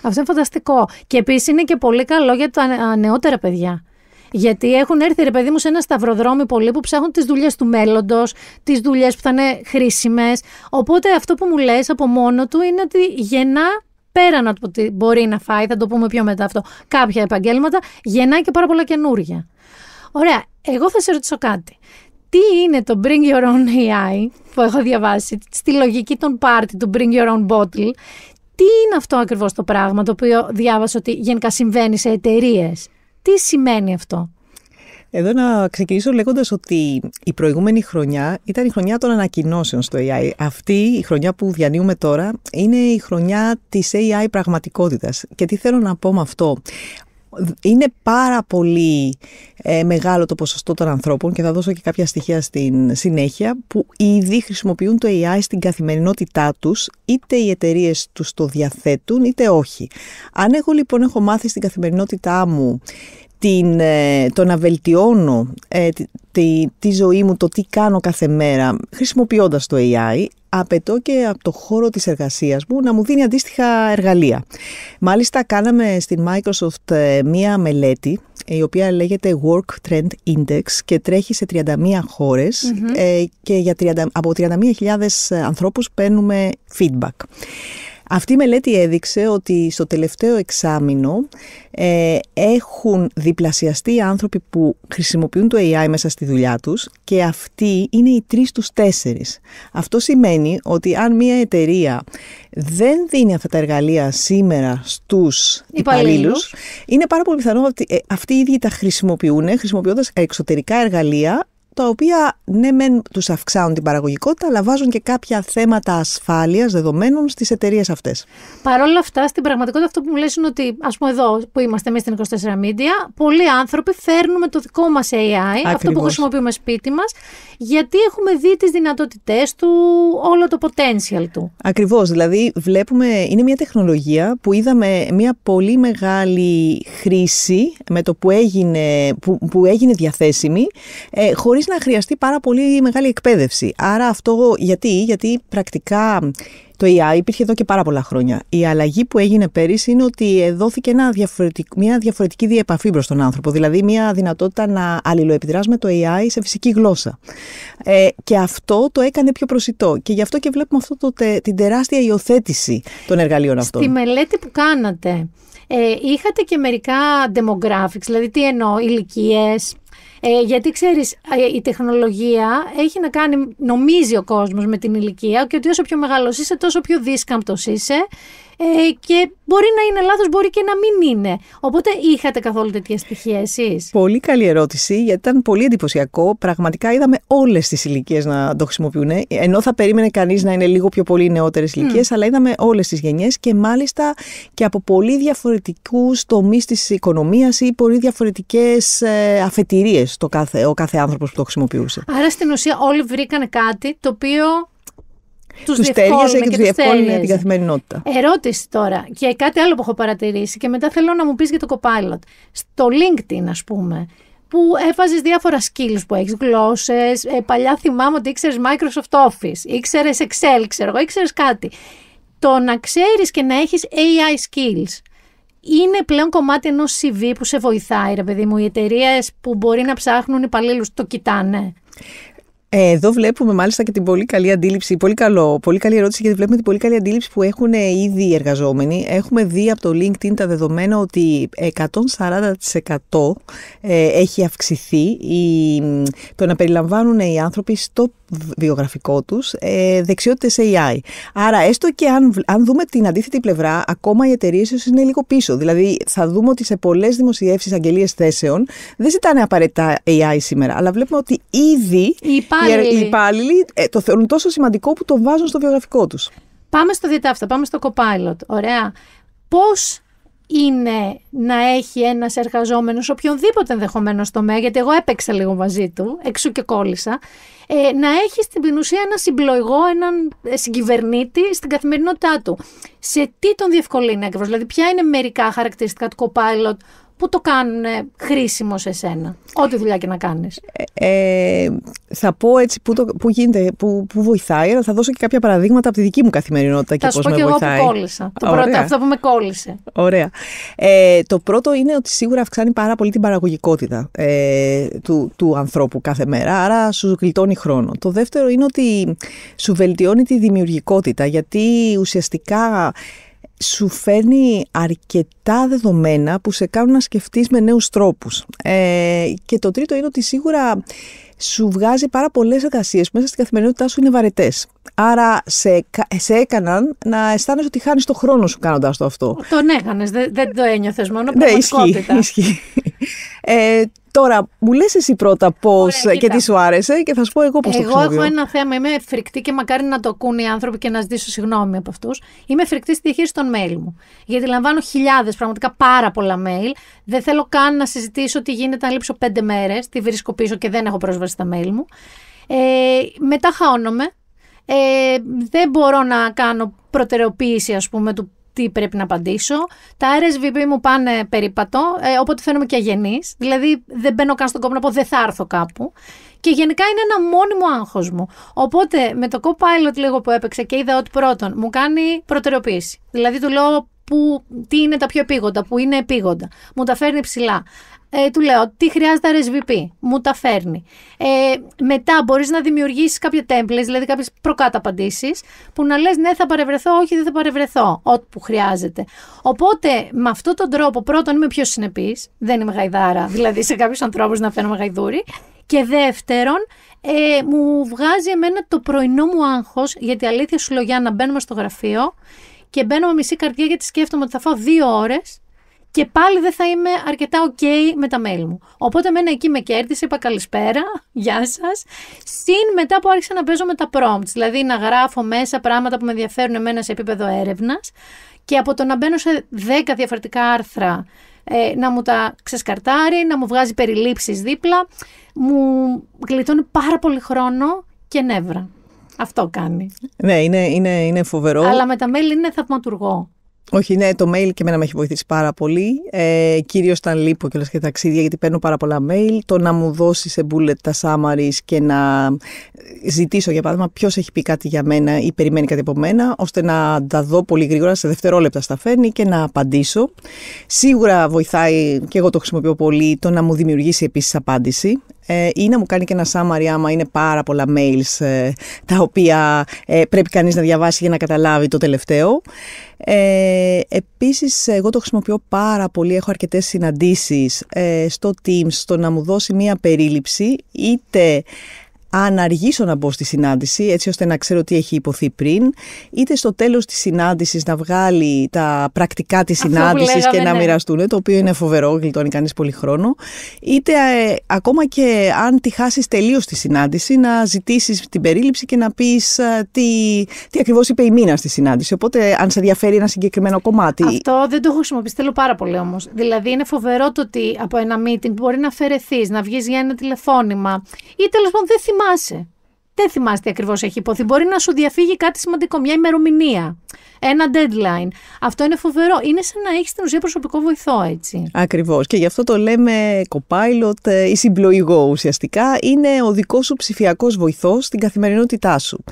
Αυτό είναι φανταστικό. Και επίσης είναι και πολύ καλό για τα νεότερα παιδιά. Γιατί έχουν έρθει, ρε παιδί μου, σε ένα σταυροδρόμι πολλοί που ψάχνουν τις δουλειές του μέλλοντος, τις δουλειές που θα είναι χρήσιμες. Οπότε αυτό που μου λες από μόνο του είναι ότι γεννά πέραν από ότι μπορεί να φάει, θα το πούμε πιο μετά αυτό, κάποια επαγγέλματα, γεννάει και πάρα πολλά καινούργια. Ωραία, εγώ θα σε ρωτήσω κάτι. Τι είναι το Bring Your Own AI που έχω διαβάσει στη λογική των party του Bring Your Own Bottle. Τι είναι αυτό ακριβώς το πράγμα το οποίο διάβασα ότι γενικά συμβαίνει σε εταιρείες. Τι σημαίνει αυτό. Εδώ να ξεκινήσω λέγοντας ότι η προηγούμενη χρονιά ήταν η χρονιά των ανακοινώσεων στο AI. Αυτή η χρονιά που διανύουμε τώρα είναι η χρονιά της AI πραγματικότητας. Και τι θέλω να πω με αυτό. Είναι πάρα πολύ ε, μεγάλο το ποσοστό των ανθρώπων και θα δώσω και κάποια στοιχεία στην συνέχεια που ήδη χρησιμοποιούν το AI στην καθημερινότητά τους είτε οι εταιρείες τους το διαθέτουν είτε όχι. Αν εγώ λοιπόν έχω μάθει στην καθημερινότητά μου την, ε, το να βελτιώνω ε, τη, ζωή μου, το τι κάνω κάθε μέρα χρησιμοποιώντας το AI, απαιτώ και από το χώρο της εργασίας μου να μου δίνει αντίστοιχα εργαλεία. Μάλιστα κάναμε στην Microsoft ε, μία μελέτη η οποία λέγεται Work Trend Index και τρέχει σε 31 χωρες και για 30, από 31.000 ανθρώπους παίρνουμε feedback. Αυτή η μελέτη έδειξε ότι στο τελευταίο εξάμεινο ε, έχουν διπλασιαστεί οι άνθρωποι που χρησιμοποιούν το AI μέσα στη δουλειά τους και αυτοί είναι οι τρεις τους τέσσερις. Αυτό σημαίνει ότι αν μια εταιρεία δεν δίνει αυτά τα εργαλεία σήμερα στους υπαλλήλου, είναι πάρα πολύ πιθανό ότι ε, αυτοί οι ίδιοι τα χρησιμοποιούν χρησιμοποιώντας εξωτερικά εργαλεία τα οποία ναι μεν τους αυξάνουν την παραγωγικότητα, αλλά βάζουν και κάποια θέματα ασφάλειας δεδομένων στις εταιρείες αυτές. Παρ' όλα αυτά, στην πραγματικότητα αυτό που μου λες είναι ότι, ας πούμε εδώ που είμαστε εμείς στην 24 Media, πολλοί άνθρωποι φέρνουμε το δικό μας AI, Ακριβώς. αυτό που χρησιμοποιούμε σπίτι μας, γιατί έχουμε δει τις δυνατότητές του, όλο το potential του. Ακριβώς, δηλαδή βλέπουμε, είναι μια τεχνολογία που είδαμε μια πολύ μεγάλη χρήση με το που έγινε, που, που έγινε διαθέσιμη, ε, χωρίς να χρειαστεί πάρα πολύ μεγάλη εκπαίδευση. Άρα αυτό γιατί, γιατί πρακτικά το AI ε υπήρχε εδώ και πάρα πολλά χρόνια. Η αλλαγή που έγινε πέρυσι είναι ότι δόθηκε διαφορετικ... μια διαφορετική διεπαφή προς τον άνθρωπο. Δηλαδή, μια δυνατότητα να αλληλοεπιδράσουμε το AI ε σε φυσική γλώσσα. Ε, και αυτό το έκανε πιο προσιτό. Και γι' αυτό και βλέπουμε αυτό το την τεράστια υιοθέτηση των εργαλείων αυτών. Στη μελέτη που κάνατε, ε, είχατε και μερικά demographics, δηλαδή τι εννοώ, ηλικίες, ε, γιατί ξέρεις, ε, η τεχνολογία έχει να κάνει, νομίζει ο κόσμος με την ηλικία και ότι όσο πιο μεγάλος είσαι, τόσο πιο δίσκαμπτο είσαι ε, και μπορεί να είναι λάθος, μπορεί και να μην είναι. Οπότε είχατε καθόλου τέτοια στοιχεία εσείς. Πολύ καλή ερώτηση γιατί ήταν πολύ εντυπωσιακό. Πραγματικά είδαμε όλες τις ηλικίες να το χρησιμοποιούν. Ενώ θα περίμενε κανείς να είναι λίγο πιο πολύ νεότερες ηλικίες, αλλά είδαμε όλες τις γενιές και μάλιστα και από πολύ διαφορετικούς τομείς της οικονομίας ή πολύ διαφορετικές ε, αφετηρίες κάθε, ο κάθε άνθρωπος που το χρησιμοποιούσε. Άρα στην ουσία όλοι βρήκαν κάτι το οποίο τους τέριαζε και του διευκόλυνε την καθημερινότητα. Ερώτηση τώρα και κάτι άλλο που έχω παρατηρήσει και μετά θέλω να μου πεις για το Copilot. Στο LinkedIn, ας πούμε, που έβαζες διάφορα skills που έχεις, γλώσσες. Ε, παλιά θυμάμαι ότι ήξερες Microsoft Office, ήξερες Excel, ξέρω εγώ, ήξερες κάτι. Το να ξέρεις και να έχεις AI skills είναι πλέον κομμάτι ενός CV που σε βοηθάει, ρε παιδί μου. Οι εταιρείες που μπορεί να ψάχνουν υπαλλήλους το κοιτάνε. Εδώ βλέπουμε μάλιστα και την πολύ καλή αντίληψη, πολύ, καλό, πολύ καλή ερώτηση, γιατί βλέπουμε την πολύ καλή αντίληψη που έχουν ε, ήδη οι εργαζόμενοι. Έχουμε δει από το LinkedIn τα δεδομένα ότι 140% ε, έχει αυξηθεί το να περιλαμβάνουν οι άνθρωποι στο βιογραφικό τους ε, δεξιότητες AI. Άρα έστω και αν, αν δούμε την αντίθετη πλευρά, ακόμα οι εταιρείες είναι λίγο πίσω. Δηλαδή θα δούμε ότι σε πολλές δημοσιεύσεις αγγελίες θέσεων δεν ζητάνε απαραίτητα AI σήμερα, αλλά βλέπουμε ότι ήδη Υπά υπάλληλοι, οι υπάλληλοι ε, το θεωρούν τόσο σημαντικό που το βάζουν στο βιογραφικό τους. Πάμε στο διτάφτα, πάμε στο copilot. Ωραία. Πώς είναι να έχει ένας εργαζόμενος, οποιονδήποτε ενδεχομένως τομέα, γιατί εγώ έπαιξα λίγο μαζί του, εξού και κόλλησα, ε, να έχει στην ουσία ένα συμπλοηγό, έναν ε, συγκυβερνήτη στην καθημερινότητά του. Σε τι τον διευκολύνει ακριβώς, δηλαδή, ποια είναι μερικά χαρακτηριστικά του copilot που το κάνουν χρήσιμο σε σένα, ό,τι δουλειά και να κάνεις. Ε, ε, θα πω έτσι που, το, που, γίνεται, που, που βοηθάει, αλλά θα δώσω και κάποια παραδείγματα από τη δική μου καθημερινότητα και πώς με βοηθάει. Θα σου πω και εγώ που κόλλησα, το πρώτο, αυτό που με κόλλησε. Ωραία. Ε, το πρώτο είναι ότι σίγουρα αυξάνει πάρα πολύ την παραγωγικότητα ε, του, του ανθρώπου κάθε μέρα, άρα σου γλιτώνει χρόνο. Το δεύτερο είναι ότι σου βελτιώνει τη δημιουργικότητα, γιατί ουσιαστικά σου φέρνει αρκετά δεδομένα που σε κάνουν να σκεφτείς με νέους τρόπους. Ε, και το τρίτο είναι ότι σίγουρα σου βγάζει πάρα πολλές εργασίες που μέσα στην καθημερινότητά σου είναι βαρετές. Άρα σε, σε έκαναν να αισθάνεσαι ότι χάνεις το χρόνο σου κάνοντας το αυτό. Τον έκανες, δεν, το ένιωθες μόνο πραγματικότητα. Ναι, ισχύει. Ε, Τώρα, μου λες εσύ πρώτα πώς και τι σου άρεσε και θα σου πω εγώ πώς το Εγώ έχω ένα θέμα. Είμαι φρικτή και μακάρι να το ακούν οι άνθρωποι και να ζητήσω συγγνώμη από αυτούς. Είμαι φρικτή στη διαχείριση των mail μου. Γιατί λαμβάνω χιλιάδες, πραγματικά πάρα πολλά mail. Δεν θέλω καν να συζητήσω τι γίνεται αν λείψω πέντε μέρες. Τη βρίσκω πίσω και δεν έχω πρόσβαση στα mail μου. Ε, μετά χαώνομαι. Ε, δεν μπορώ να κάνω προτεραιοποίηση, ας πούμε, του πρέπει να απαντήσω. Τα RSVP μου πάνε περίπατο, ε, οπότε φαίνομαι και αγενής. Δηλαδή δεν μπαίνω καν στον κόπο να πω δεν θα έρθω κάπου. Και γενικά είναι ένα μόνιμο άγχος μου. Οπότε με το co-pilot λίγο που έπαιξε και είδα ότι πρώτον μου κάνει προτεραιοποίηση. Δηλαδή του λέω που, τι είναι τα πιο επίγοντα, που είναι επίγοντα. Μου τα φέρνει ψηλά ε, του λέω τι χρειάζεται RSVP, μου τα φέρνει. Ε, μετά μπορείς να δημιουργήσεις κάποια templates, δηλαδή κάποιες προκάτα απαντήσει, που να λες ναι, θα παρευρεθώ, όχι, δεν θα παρευρεθώ, ό,τι που χρειάζεται. Οπότε με αυτόν τον τρόπο, πρώτον, είμαι πιο συνεπής, δεν είμαι γαϊδάρα, δηλαδή σε κάποιους ανθρώπους να φαίνομαι γαϊδούρη. Και δεύτερον, ε, μου βγάζει εμένα το πρωινό μου άγχος, γιατί αλήθεια σου λέω να μπαίνουμε στο γραφείο και μπαίνω με μισή καρδιά γιατί σκέφτομαι ότι θα φάω δύο ώρες και πάλι δεν θα είμαι αρκετά ok με τα mail μου. Οπότε μένα εκεί με κέρδισε, είπα καλησπέρα, γεια σας. Συν μετά που άρχισα να παίζω με τα prompts, δηλαδή να γράφω μέσα πράγματα που με ενδιαφέρουν εμένα σε επίπεδο έρευνας. και από το να μπαίνω σε 10 διαφορετικά άρθρα ε, να μου τα ξεσκαρτάρει, να μου βγάζει περιλήψεις δίπλα, μου γλιτώνει πάρα πολύ χρόνο και νεύρα. Αυτό κάνει. Ναι, είναι, είναι, είναι φοβερό. Αλλά με τα mail είναι θαυματουργό. Όχι, ναι, το mail και εμένα με έχει βοηθήσει πάρα πολύ. Ε, Κυρίως όταν λείπω και όλα και ταξίδια, γιατί παίρνω πάρα πολλά mail. Το να μου δώσει σε bullet τα summaries και να ζητήσω, για παράδειγμα, ποιος έχει πει κάτι για μένα ή περιμένει κάτι από μένα, ώστε να τα δω πολύ γρήγορα, σε δευτερόλεπτα στα φέρνει και να απαντήσω. Σίγουρα βοηθάει, και εγώ το χρησιμοποιώ πολύ, το να μου δημιουργήσει επίσης απάντηση ε, ή να μου κάνει και ένα summary άμα είναι πάρα πολλά mails ε, τα οποία ε, πρέπει κανείς να διαβάσει για να καταλάβει το τελευταίο. Ε, επίσης, εγώ το χρησιμοποιώ πάρα πολύ, έχω αρκετές συναντήσεις ε, στο Teams, στο να μου δώσει μία περίληψη, είτε αν αργήσω να μπω στη συνάντηση, έτσι ώστε να ξέρω τι έχει υποθεί πριν, είτε στο τέλος της συνάντησης να βγάλει τα πρακτικά της συνάντησης και να ναι. μοιραστούν, το οποίο είναι φοβερό, γλιτώνει κανείς πολύ χρόνο, είτε ε, ακόμα και αν τη χάσεις τελείως τη συνάντηση, να ζητήσεις την περίληψη και να πεις ε, τι, τι ακριβώς είπε η μήνα στη συνάντηση. Οπότε αν σε ενδιαφέρει ένα συγκεκριμένο κομμάτι. Αυτό δεν το έχω χρησιμοποιήσει, θέλω πάρα πολύ όμως. Δηλαδή είναι φοβερό το ότι από ένα meeting μπορεί να αφαιρεθείς, να βγεις για ένα τηλεφώνημα ή τέλος πάντων δεν θυμάσαι θυμάσαι. Δεν θυμάσαι τι ακριβώς έχει υποθεί. Μπορεί να σου διαφύγει κάτι σημαντικό, μια ημερομηνία, ένα deadline. Αυτό είναι φοβερό. Είναι σαν να έχεις την ουσία προσωπικό βοηθό, έτσι. Ακριβώς. Και γι' αυτό το λέμε copilot ε, ή συμπλοηγό ουσιαστικά. Είναι ο δικός σου ψηφιακός βοηθός στην καθημερινότητά σου.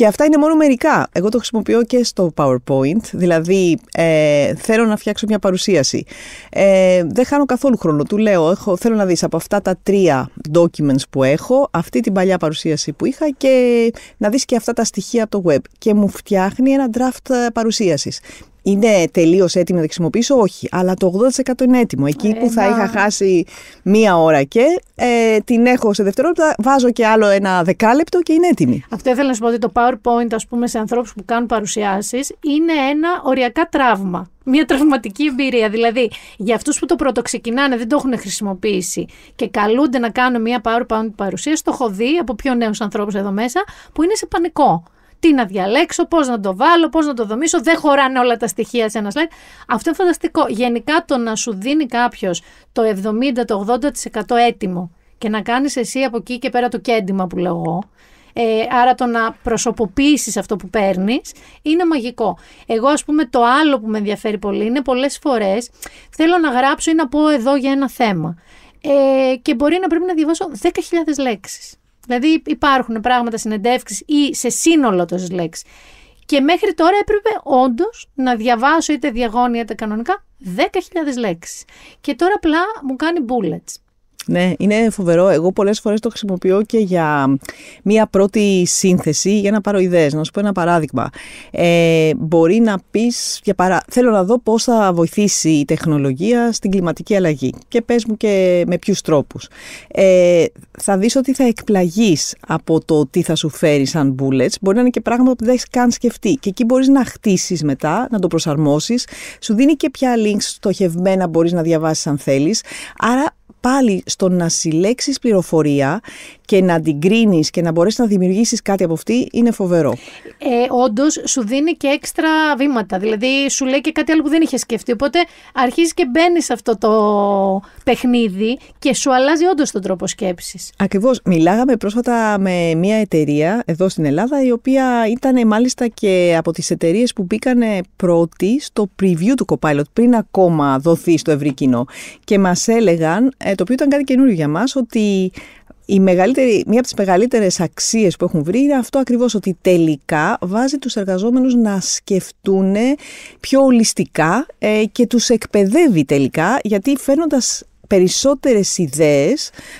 Και αυτά είναι μόνο μερικά. Εγώ το χρησιμοποιώ και στο PowerPoint. Δηλαδή, ε, θέλω να φτιάξω μια παρουσίαση. Ε, δεν χάνω καθόλου χρόνο. Του λέω, έχω, θέλω να δεις από αυτά τα τρία documents που έχω, αυτή την παλιά παρουσίαση που είχα και να δεις και αυτά τα στοιχεία από το web. Και μου φτιάχνει ένα draft παρουσίασης είναι τελείως έτοιμη να τη χρησιμοποιήσω, όχι. Αλλά το 80% είναι έτοιμο. Εκεί ε, που θα είχα χάσει μία ώρα και ε, την έχω σε δευτερόλεπτα, βάζω και άλλο ένα δεκάλεπτο και είναι έτοιμη. Αυτό ήθελα να σου πω ότι το PowerPoint, ας πούμε, σε ανθρώπους που κάνουν παρουσιάσεις, είναι ένα οριακά τραύμα. Μια τραυματική εμπειρία. Δηλαδή, για αυτούς που το πρώτο ξεκινάνε, δεν το έχουν χρησιμοποιήσει και καλούνται να κάνουν μια PowerPoint παρουσίαση, το έχω δει από πιο νέους ανθρώπους εδώ μέσα, που είναι σε πανικό τι να διαλέξω, πώς να το βάλω, πώς να το δομήσω. Δεν χωράνε όλα τα στοιχεία σε ένα slide. Αυτό είναι φανταστικό. Γενικά το να σου δίνει κάποιος το 70, το 80% έτοιμο και να κάνεις εσύ από εκεί και πέρα το κέντημα που λέω εγώ, ε, άρα το να προσωποποιήσεις αυτό που παίρνεις είναι μαγικό. Εγώ ας πούμε το άλλο που με ενδιαφέρει πολύ είναι πολλές φορές θέλω να γράψω ή να πω εδώ για ένα θέμα ε, και μπορεί να πρέπει να διαβάσω 10.000 λέξεις. Δηλαδή υπάρχουν πράγματα συνεντεύξεις ή σε σύνολο τόσε λέξει. Και μέχρι τώρα έπρεπε όντως να διαβάσω είτε διαγώνια είτε κανονικά 10.000 λέξεις. Και τώρα απλά μου κάνει bullets. Ναι, είναι φοβερό. Εγώ πολλές φορές το χρησιμοποιώ και για μία πρώτη σύνθεση, για να πάρω ιδέες. Να σου πω ένα παράδειγμα. Ε, μπορεί να πεις, για παρά... θέλω να δω πώς θα βοηθήσει η τεχνολογία στην κλιματική αλλαγή. Και πες μου και με ποιους τρόπους. Ε, θα δεις ότι θα εκπλαγείς από το τι θα σου φέρει σαν bullets. Μπορεί να είναι και πράγματα που δεν έχεις καν σκεφτεί. Και εκεί μπορείς να χτίσεις μετά, να το προσαρμόσεις. Σου δίνει και πια links στοχευμένα μπορείς να διαβάσεις αν θέλεις, Άρα πάλι στο να συλλέξεις πληροφορία και να την κρίνεις και να μπορέσεις να δημιουργήσεις κάτι από αυτή είναι φοβερό. Ε, Όντως, σου δίνει και έξτρα βήματα. Δηλαδή, σου λέει και κάτι άλλο που δεν είχες σκεφτεί. Οπότε, αρχίζεις και μπαίνεις σε αυτό το, παιχνίδι και σου αλλάζει όντως τον τρόπο σκέψης. Ακριβώς. Μιλάγαμε πρόσφατα με μια εταιρεία εδώ στην Ελλάδα, η οποία ήταν μάλιστα και από τις εταιρείες που μπήκαν πρώτη στο preview του Copilot, πριν ακόμα δοθεί στο ευρύ κοινό. Και μας έλεγαν, ε, το οποίο ήταν κάτι καινούριο για μας, ότι η μεγαλύτερη, μία από τις μεγαλύτερες αξίες που έχουν βρει είναι αυτό ακριβώς ότι τελικά βάζει τους εργαζόμενους να σκεφτούν πιο ολιστικά ε, και τους εκπαιδεύει τελικά γιατί φέρνοντας Περισσότερες ιδέες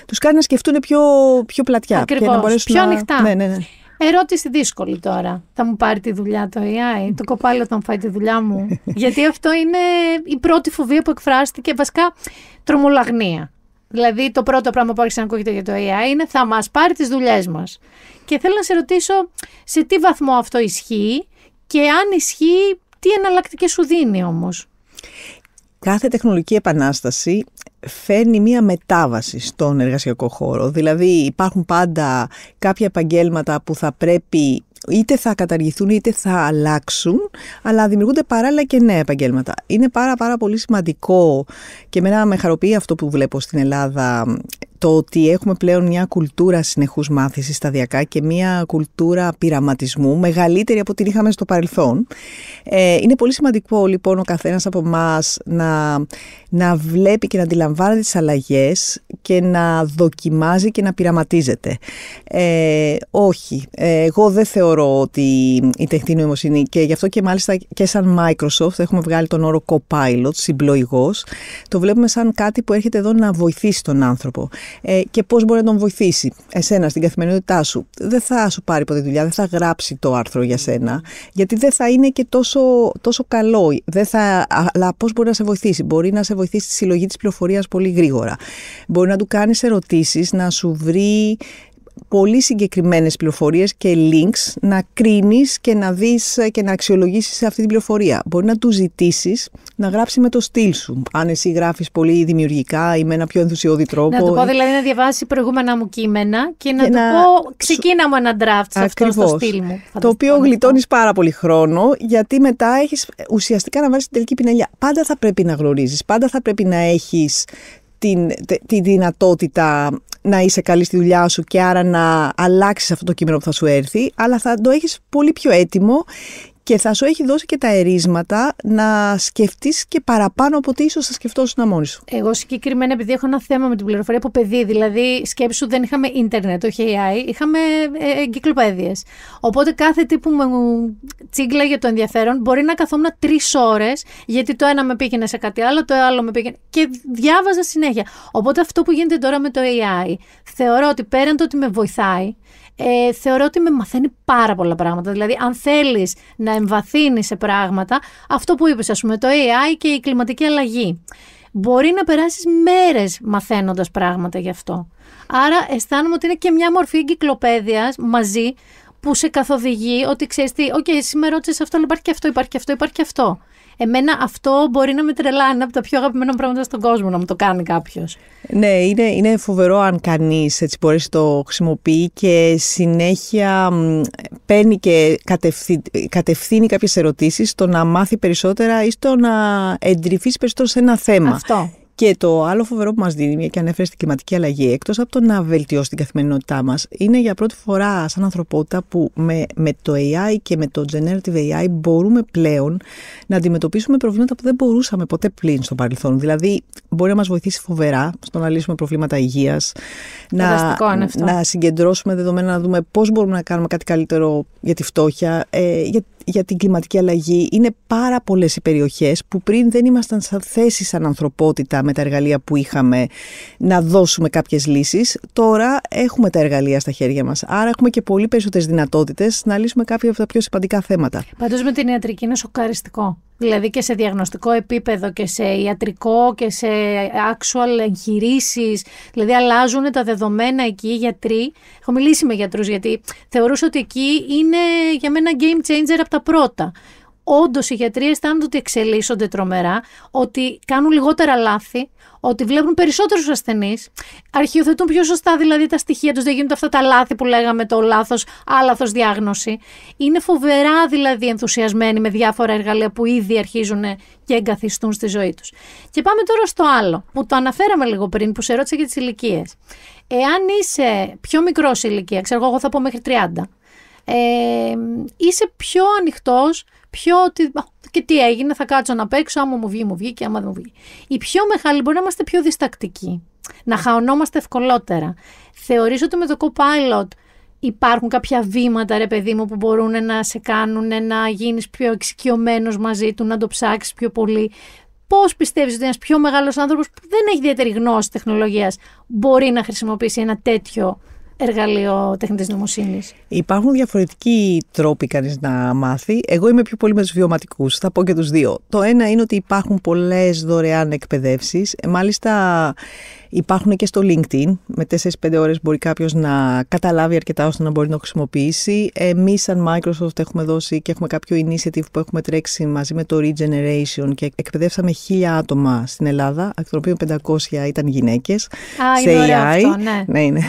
τους κάνει να σκεφτούν πιο, πιο πλατιά. Ακριβώς, πιο ανοιχτά. Ναι, ναι, ναι, Ερώτηση δύσκολη τώρα. Θα μου πάρει τη δουλειά το AI, το κοπάλιο θα μου φάει τη δουλειά μου. Γιατί αυτό είναι η πρώτη φοβία που εκφράστηκε, βασικά τρομολαγνία. Δηλαδή το πρώτο πράγμα που άρχισε να ακούγεται για το AI είναι θα μας πάρει τις δουλειές μας. Και θέλω να σε ρωτήσω σε τι βαθμό αυτό ισχύει και αν ισχύει τι εναλλακτικές σου δίνει όμως κάθε τεχνολογική επανάσταση φέρνει μία μετάβαση στον εργασιακό χώρο. Δηλαδή υπάρχουν πάντα κάποια επαγγέλματα που θα πρέπει είτε θα καταργηθούν είτε θα αλλάξουν, αλλά δημιουργούνται παράλληλα και νέα επαγγέλματα. Είναι πάρα πάρα πολύ σημαντικό και εμένα με χαροποιεί αυτό που βλέπω στην Ελλάδα το ότι έχουμε πλέον μια κουλτούρα συνεχούς μάθησης σταδιακά και μια κουλτούρα πειραματισμού μεγαλύτερη από την είχαμε στο παρελθόν. Ε, είναι πολύ σημαντικό λοιπόν ο καθένας από εμάς να, να βλέπει και να αντιλαμβάνεται τις αλλαγές και να δοκιμάζει και να πειραματίζεται. Ε, όχι, ε, εγώ δεν θεωρώ ότι η τεχνητή νοημοσύνη και γι' αυτό και μάλιστα και σαν Microsoft έχουμε βγάλει τον όρο Copilot, συμπλοηγός, το βλέπουμε σαν κάτι που έρχεται εδώ να βοηθήσει τον άνθρωπο ε, και πώς μπορεί να τον βοηθήσει εσένα στην καθημερινότητά σου. Δεν θα σου πάρει ποτέ δουλειά, δεν θα γράψει το άρθρο για σένα, γιατί δεν θα είναι και τόσο, τόσο καλό. Δεν θα, αλλά πώς μπορεί να σε βοηθήσει. Μπορεί να σε βοηθήσει στη συλλογή της πληροφορίας πολύ γρήγορα. Μπορεί να του κάνεις ερωτήσεις, να σου βρει πολύ συγκεκριμένες πληροφορίες και links να κρίνεις και να δεις και να αξιολογήσεις αυτή την πληροφορία. Μπορεί να τους ζητήσεις να γράψει με το στυλ σου. Αν εσύ γράφεις πολύ δημιουργικά ή με ένα πιο ενθουσιώδη τρόπο. Να του πω ε, δηλαδή να διαβάσει προηγούμενα μου κείμενα και να, και του πω ξεκίνα μου ένα draft σε αυτό το στυλ μου. Το οποίο γλιτώνεις πάρα πολύ χρόνο γιατί μετά έχεις ουσιαστικά να βάλεις την τελική πινελιά. Πάντα θα πρέπει να γνωρίζεις, πάντα θα πρέπει να έχεις την, τη δυνατότητα να είσαι καλή στη δουλειά σου και άρα να αλλάξεις αυτό το κείμενο που θα σου έρθει, αλλά θα το έχεις πολύ πιο έτοιμο και θα σου έχει δώσει και τα ερίσματα να σκεφτείς και παραπάνω από ότι ίσως θα σκεφτόσουν μόνοι σου. Εγώ συγκεκριμένα επειδή έχω ένα θέμα με την πληροφορία από παιδί, δηλαδή σκέψου δεν είχαμε ίντερνετ, όχι AI, είχαμε ε, ε, εγκυκλοπαίδειες. Οπότε κάθε τι που μου τσίγκλαγε το ενδιαφέρον μπορεί να καθόμουν τρεις ώρες γιατί το ένα με πήγαινε σε κάτι άλλο, το άλλο με πήγαινε και διάβαζα συνέχεια. Οπότε αυτό που γίνεται τώρα με το AI θεωρώ ότι πέραν το ότι με βοηθάει ε, θεωρώ ότι με μαθαίνει πάρα πολλά πράγματα. Δηλαδή, αν θέλεις να εμβαθύνεις σε πράγματα, αυτό που είπες, ας πούμε, το AI και η κλιματική αλλαγή. Μπορεί να περάσεις μέρες μαθαίνοντας πράγματα γι' αυτό. Άρα, αισθάνομαι ότι είναι και μια μορφή εγκυκλοπαίδειας μαζί που σε καθοδηγεί ότι ξέρεις τι, OK, σήμερα ρώτησες αυτό, αλλά υπάρχει και αυτό, υπάρχει και αυτό, υπάρχει και αυτό εμένα αυτό μπορεί να με τρελάνει. από τα πιο αγαπημένα πράγματα στον κόσμο να μου το κάνει κάποιος. Ναι, είναι, είναι φοβερό αν κανείς μπορέσει το χρησιμοποιεί και συνέχεια παίρνει και κατευθύνει κάποιες ερωτήσεις στο να μάθει περισσότερα ή στο να εντρυφεί περισσότερο σε ένα θέμα. Αυτό. Και το άλλο φοβερό που μας δίνει, μια και ανέφερες στην κλιματική αλλαγή, εκτός από το να βελτιώσει την καθημερινότητά μας, είναι για πρώτη φορά σαν ανθρωπότητα που με, με το AI και με το generative AI μπορούμε πλέον να αντιμετωπίσουμε προβλήματα που δεν μπορούσαμε ποτέ πλήν στο παρελθόν. Δηλαδή, μπορεί να μας βοηθήσει φοβερά στο να λύσουμε προβλήματα υγείας, να, να συγκεντρώσουμε δεδομένα, να δούμε πώς μπορούμε να κάνουμε κάτι καλύτερο για τη φτώχεια, ε, για για την κλιματική αλλαγή. Είναι πάρα πολλές οι περιοχές που πριν δεν ήμασταν σε θέση σαν ανθρωπότητα με τα εργαλεία που είχαμε να δώσουμε κάποιες λύσεις. Τώρα έχουμε τα εργαλεία στα χέρια μας. Άρα έχουμε και πολύ περισσότερες δυνατότητες να λύσουμε κάποια από τα πιο σημαντικά θέματα. Πάντως με την ιατρική είναι σοκαριστικό. Δηλαδή και σε διαγνωστικό επίπεδο και σε ιατρικό και σε actual εγχειρήσεις. Δηλαδή αλλάζουν τα δεδομένα εκεί οι γιατροί. Έχω μιλήσει με γιατρούς γιατί θεωρούσα ότι εκεί είναι για μένα game changer από τα πρώτα όντως οι γιατροί αισθάνονται ότι εξελίσσονται τρομερά, ότι κάνουν λιγότερα λάθη, ότι βλέπουν περισσότερους ασθενείς, αρχιοθετούν πιο σωστά δηλαδή τα στοιχεία τους, δεν γίνονται αυτά τα λάθη που λέγαμε, το λάθος, άλαθος διάγνωση. Είναι φοβερά δηλαδή ενθουσιασμένοι με διάφορα εργαλεία που ήδη αρχίζουν και εγκαθιστούν στη ζωή τους. Και πάμε τώρα στο άλλο, που το αναφέραμε λίγο πριν, που σε ρώτησα για τις ηλικίες. Εάν είσαι πιο μικρός ηλικία, ξέρω εγώ, θα πω μέχρι 30, ε, είσαι πιο ανοιχτός πιο ότι. Και τι έγινε, θα κάτσω να παίξω. Άμα μου βγει, μου βγει και άμα δεν μου βγει. Οι πιο μεγάλοι μπορεί να είμαστε πιο διστακτικοί. Να ναι. χαωνόμαστε ευκολότερα. Θεωρείς ότι με το co-pilot υπάρχουν κάποια βήματα, ρε παιδί μου, που μπορούν να σε κάνουν να γίνεις πιο εξοικειωμένος μαζί του, να το ψάξεις πιο πολύ. Πώς πιστεύεις ότι ένας πιο μεγάλος άνθρωπος που δεν έχει ιδιαίτερη γνώση τεχνολογίας μπορεί να χρησιμοποιήσει ένα τέτοιο εργαλείο τέχνητης νοημοσύνης. Υπάρχουν διαφορετικοί τρόποι κανείς να μάθει. Εγώ είμαι πιο πολύ με τους βιωματικούς, θα πω και τους δύο. Το ένα είναι ότι υπάρχουν πολλές δωρεάν εκπαιδεύσεις. Μάλιστα Υπάρχουν και στο LinkedIn. Με 4-5 ώρες μπορεί κάποιος να καταλάβει αρκετά ώστε να μπορεί να το χρησιμοποιήσει. Εμείς, σαν Microsoft, έχουμε δώσει και έχουμε κάποιο initiative που έχουμε τρέξει μαζί με το Regeneration και εκπαιδεύσαμε χίλια άτομα στην Ελλάδα, εκ των οποίων 500 ήταν γυναίκες. σε AI. Αυτό, ναι. ναι,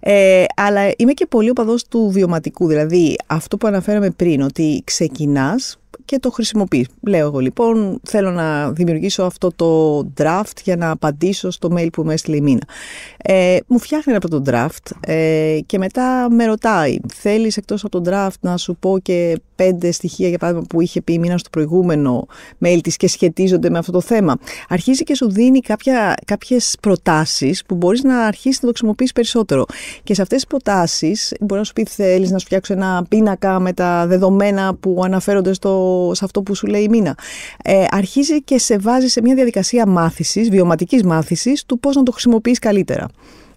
ε, αλλά είμαι και πολύ οπαδός του βιωματικού. Δηλαδή, αυτό που αναφέραμε πριν, ότι ξεκινάς και το χρησιμοποιείς. Λέω εγώ λοιπόν, θέλω να δημιουργήσω αυτό το draft για να απαντήσω στο mail που μου έστειλε η Μίνα. Ε, μου φτιάχνει από το draft ε, και μετά με ρωτάει, θέλεις εκτός από το draft να σου πω και πέντε στοιχεία για παράδειγμα που είχε πει η Μίνα στο προηγούμενο mail της και σχετίζονται με αυτό το θέμα. Αρχίζει και σου δίνει κάποια, κάποιες προτάσεις που μπορείς να αρχίσεις να το χρησιμοποιείς περισσότερο. Και σε αυτές τις προτάσεις μπορεί να σου πει θέλεις να σου φτιάξω ένα πίνακα με τα δεδομένα που αναφέρονται στο σε αυτό που σου λέει η Μίνα. Ε, αρχίζει και σε βάζει σε μια διαδικασία μάθησης, βιωματικής μάθησης του πώς να το χρησιμοποιείς καλύτερα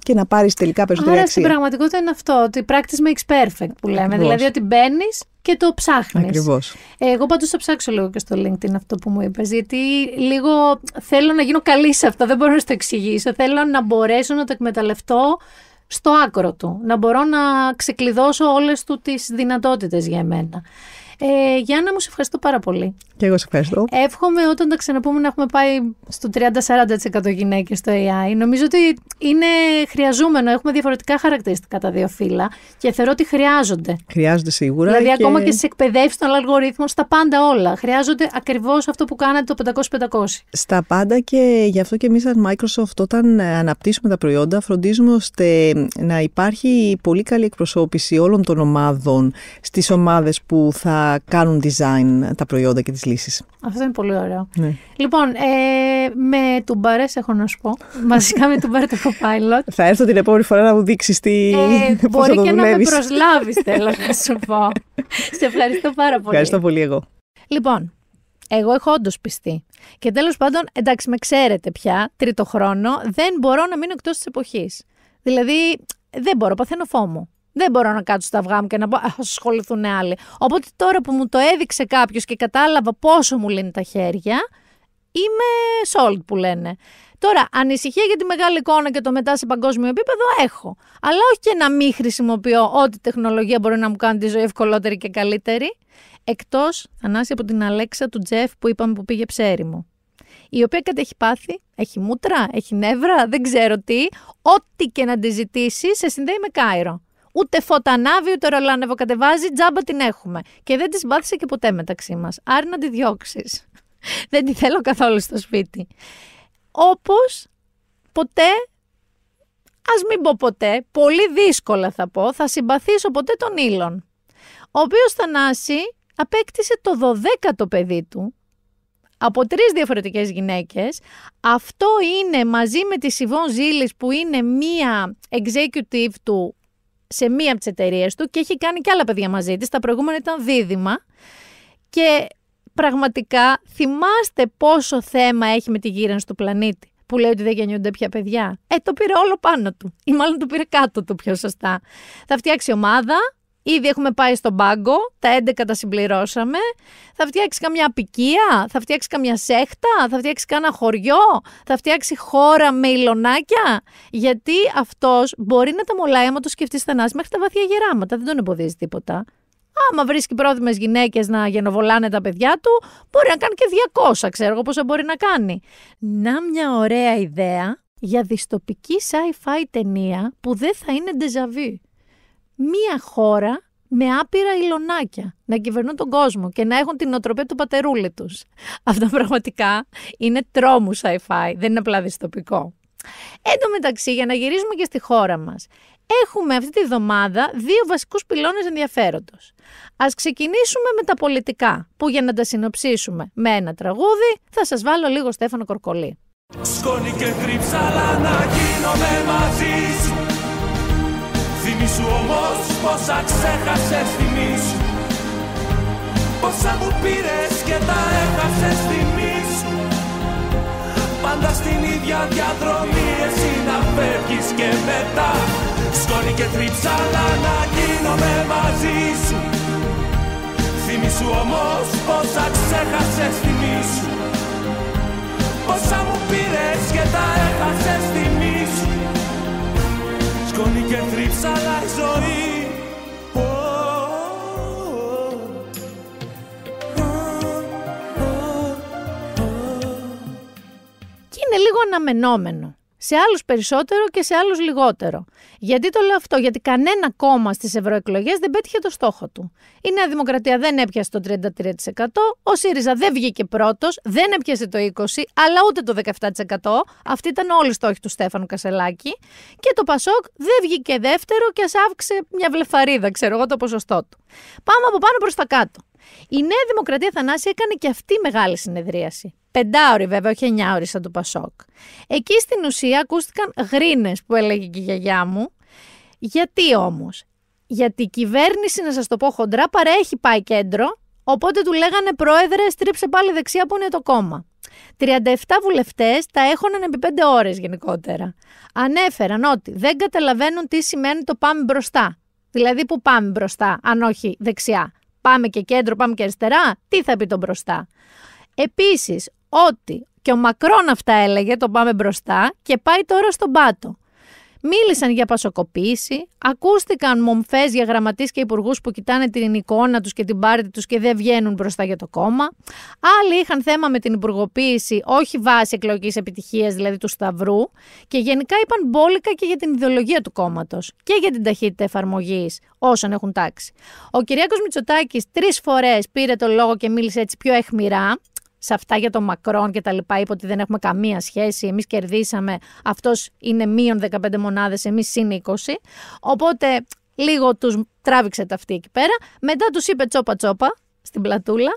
και να πάρεις τελικά περισσότερη Άρα, αξία. Άρα στην πραγματικότητα είναι αυτό, ότι practice makes perfect που λέμε. Δηλαδή ότι μπαίνεις και το ψάχνεις. Ακριβώς. Ε, εγώ πάντως θα ψάξω λίγο και στο LinkedIn αυτό που μου είπες, γιατί λίγο θέλω να γίνω καλή σε αυτό. Δεν μπορώ να το εξηγήσω. Θέλω να μπορέσω να το εκμεταλλευτώ στο άκρο του. Να μπορώ να ξεκλειδώσω όλες του τις δυνατότητες για εμένα. Ε, Γιάννα μου, σε ευχαριστώ πάρα πολύ. Και εγώ σε ευχαριστώ. Εύχομαι όταν τα ξαναπούμε να έχουμε πάει στο 30-40% γυναίκες στο AI. Νομίζω ότι είναι χρειαζόμενο. Έχουμε διαφορετικά χαρακτηριστικά τα δύο φύλλα και θεωρώ ότι χρειάζονται. Χρειάζονται σίγουρα. Δηλαδή, και... ακόμα και στι εκπαιδεύσεις των αλγορίθμων, στα πάντα όλα. Χρειάζονται ακριβώς αυτό που κάνατε το 500-500. Στα πάντα και γι' αυτό και εμείς, σαν Microsoft, όταν αναπτύσσουμε τα προϊόντα, φροντίζουμε ώστε να υπάρχει πολύ καλή εκπροσώπηση όλων των ομάδων στις ομάδες που θα κάνουν design τα προϊόντα και τις λύσεις. Αυτό είναι πολύ ωραίο. Ναι. Λοιπόν, ε, με τουμπαρές έχω να σου πω. Βασικά με τουμπαρ το Copilot. θα έρθω την επόμενη φορά να μου δείξεις τι... Ε, μπορεί το και να με προσλάβεις θέλω να σου πω. Σε ευχαριστώ πάρα πολύ. Ευχαριστώ πολύ εγώ. Λοιπόν, εγώ έχω όντως πιστεί. Και τέλος πάντων, εντάξει, με ξέρετε πια, τρίτο χρόνο, δεν μπορώ να μείνω εκτός της εποχής. Δηλαδή, δεν μπορώ, παθαίνω φόμο. Δεν μπορώ να κάτσω στα αυγά μου και να πω Α ασχοληθούν άλλοι. Οπότε τώρα που μου το έδειξε κάποιος και κατάλαβα πόσο μου λύνει τα χέρια, είμαι sold που λένε. Τώρα, ανησυχία για τη μεγάλη εικόνα και το μετά σε παγκόσμιο επίπεδο έχω. Αλλά όχι και να μην χρησιμοποιώ ό,τι τεχνολογία μπορεί να μου κάνει τη ζωή ευκολότερη και καλύτερη. Εκτός, ανάση από την Αλέξα του Τζεφ που είπαμε που πήγε ψέρι μου. Η οποία κάτι έχει πάθει, έχει μούτρα, έχει νεύρα, δεν ξέρω τι. Ό,τι και να τη ζητήσει, σε συνδέει με Κάιρο. Ούτε φώτα ανάβει, ούτε ρολάνευο κατεβάζει, τζάμπα την έχουμε. Και δεν τη συμπάθησε και ποτέ μεταξύ μας. Άρα να τη διώξεις. δεν τη θέλω καθόλου στο σπίτι. Όπως ποτέ ας μην πω ποτέ, πολύ δύσκολα θα πω, θα συμπαθήσω ποτέ τον Ήλον, ο οποίος Θανάση απέκτησε το 12ο παιδί του από τρεις διαφορετικές γυναίκες. Αυτό είναι μαζί με τη Σιβόν Ζήλης που είναι μία executive του σε μία από τις εταιρείες του και έχει κάνει και άλλα παιδιά μαζί της. Τα προηγούμενα ήταν δίδυμα. Και πραγματικά θυμάστε πόσο θέμα έχει με τη γύρανση του πλανήτη. Που λέει ότι δεν γεννιούνται πια παιδιά. Ε, το πήρε όλο πάνω του. Ή μάλλον το πήρε κάτω του, πιο σωστά. Θα φτιάξει ομάδα Ήδη έχουμε πάει στον πάγκο, τα 11 τα συμπληρώσαμε. Θα φτιάξει καμιά απικία, θα φτιάξει καμιά σέχτα, θα φτιάξει κανένα χωριό, θα φτιάξει χώρα με ηλονάκια. Γιατί αυτός μπορεί να τα μολάει άμα το σκεφτεί στενάς μέχρι τα βαθιά γεράματα, δεν τον εμποδίζει τίποτα. Άμα βρίσκει πρόθυμες γυναίκες να γενοβολάνε τα παιδιά του, μπορεί να κάνει και 200, ξέρω εγώ πόσα μπορεί να κάνει. Να μια ωραία ιδέα για διστοπική sci-fi ταινία που δεν θα είναι ντεζαβί μία χώρα με άπειρα ηλονάκια να κυβερνούν τον κόσμο και να έχουν την οτροπία του πατερούλη τους. αυτό πραγματικα πραγματικά είναι τρόμου sci-fi, δεν είναι απλά δυστοπικό. Εν τω μεταξύ, για να γυρίσουμε και στη χώρα μας, έχουμε αυτή τη βδομάδα δύο βασικούς πυλώνες ενδιαφέροντος. Ας ξεκινήσουμε με τα πολιτικά, που για να τα συνοψίσουμε με ένα τραγούδι, θα σας βάλω λίγο Στέφανο Κορκολί. και να μαζί Θυμήσου όμως πόσα ξέχασες θυμήσου Πόσα μου πήρες και τα έχασες θυμήσου Πάντα στην ίδια διαδρομή εσύ να φεύγεις και μετά Σκόνη και τρίψαλα να γίνομαι μαζί σου Θυμήσου όμως πόσα ξέχασες θυμήσου Πόσα μου πήρες και τα έχασες θυμήσου σκόνη και θρύψαλα η ζωή είναι λίγο αναμενόμενο σε άλλους περισσότερο και σε άλλους λιγότερο. Γιατί το λέω αυτό, Γιατί κανένα κόμμα στις ευρωεκλογές δεν πέτυχε το στόχο του. Η Νέα Δημοκρατία δεν έπιασε το 33%, ο ΣΥΡΙΖΑ δεν βγήκε πρώτος, δεν έπιασε το 20%, αλλά ούτε το 17%. Αυτή ήταν όλη η στόχη του Στέφανου Κασελάκη. Και το Πασόκ δεν βγήκε δεύτερο και ας αύξησε μια βλεφαρίδα, ξέρω εγώ, το ποσοστό του. Πάμε από πάνω προς τα κάτω. Η Νέα Δημοκρατία Θανάση έκανε και αυτή μεγάλη συνεδρίαση. Πεντάωρη βέβαια, όχι εννιάωρη σαν του Πασόκ. Εκεί στην ουσία ακούστηκαν γρίνες που έλεγε και η γιαγιά μου. Γιατί όμως, γιατί η κυβέρνηση, να σας το πω χοντρά, παρέχει πάει κέντρο, οπότε του λέγανε πρόεδρε στρίψε πάλι δεξιά που είναι το κόμμα. 37 βουλευτές τα έχωναν επί 5 ώρες γενικότερα. Ανέφεραν ότι δεν καταλαβαίνουν τι σημαίνει το πάμε μπροστά. Δηλαδή που πάμε μπροστά, αν όχι δεξιά πάμε και κέντρο, πάμε και αριστερά, τι θα πει τον μπροστά. Επίσης, ότι και ο Μακρόν αυτά έλεγε, το πάμε μπροστά και πάει τώρα στον πάτο. Μίλησαν για πασοκοπήση, ακούστηκαν μομφές για γραμματείς και υπουργούς που κοιτάνε την εικόνα τους και την πάρτη τους και δεν βγαίνουν μπροστά για το κόμμα. Άλλοι είχαν θέμα με την υπουργοποίηση, όχι βάσει εκλογικής επιτυχίας, δηλαδή του Σταυρού. Και γενικά είπαν μπόλικα και για την ιδεολογία του κόμματος και για την ταχύτητα εφαρμογής όσων έχουν τάξει. Ο Κυριάκος Μητσοτάκης τρεις φορές πήρε το λόγο και μίλησε έτσι πιο αιχμηρά σε αυτά για τον Μακρόν και τα λοιπά, είπε ότι δεν έχουμε καμία σχέση, εμείς κερδίσαμε, αυτός είναι μείον 15 μονάδες, εμείς συν 20. Οπότε λίγο τους τράβηξε τα αυτή εκεί πέρα. Μετά τους είπε τσόπα τσόπα, στην πλατούλα.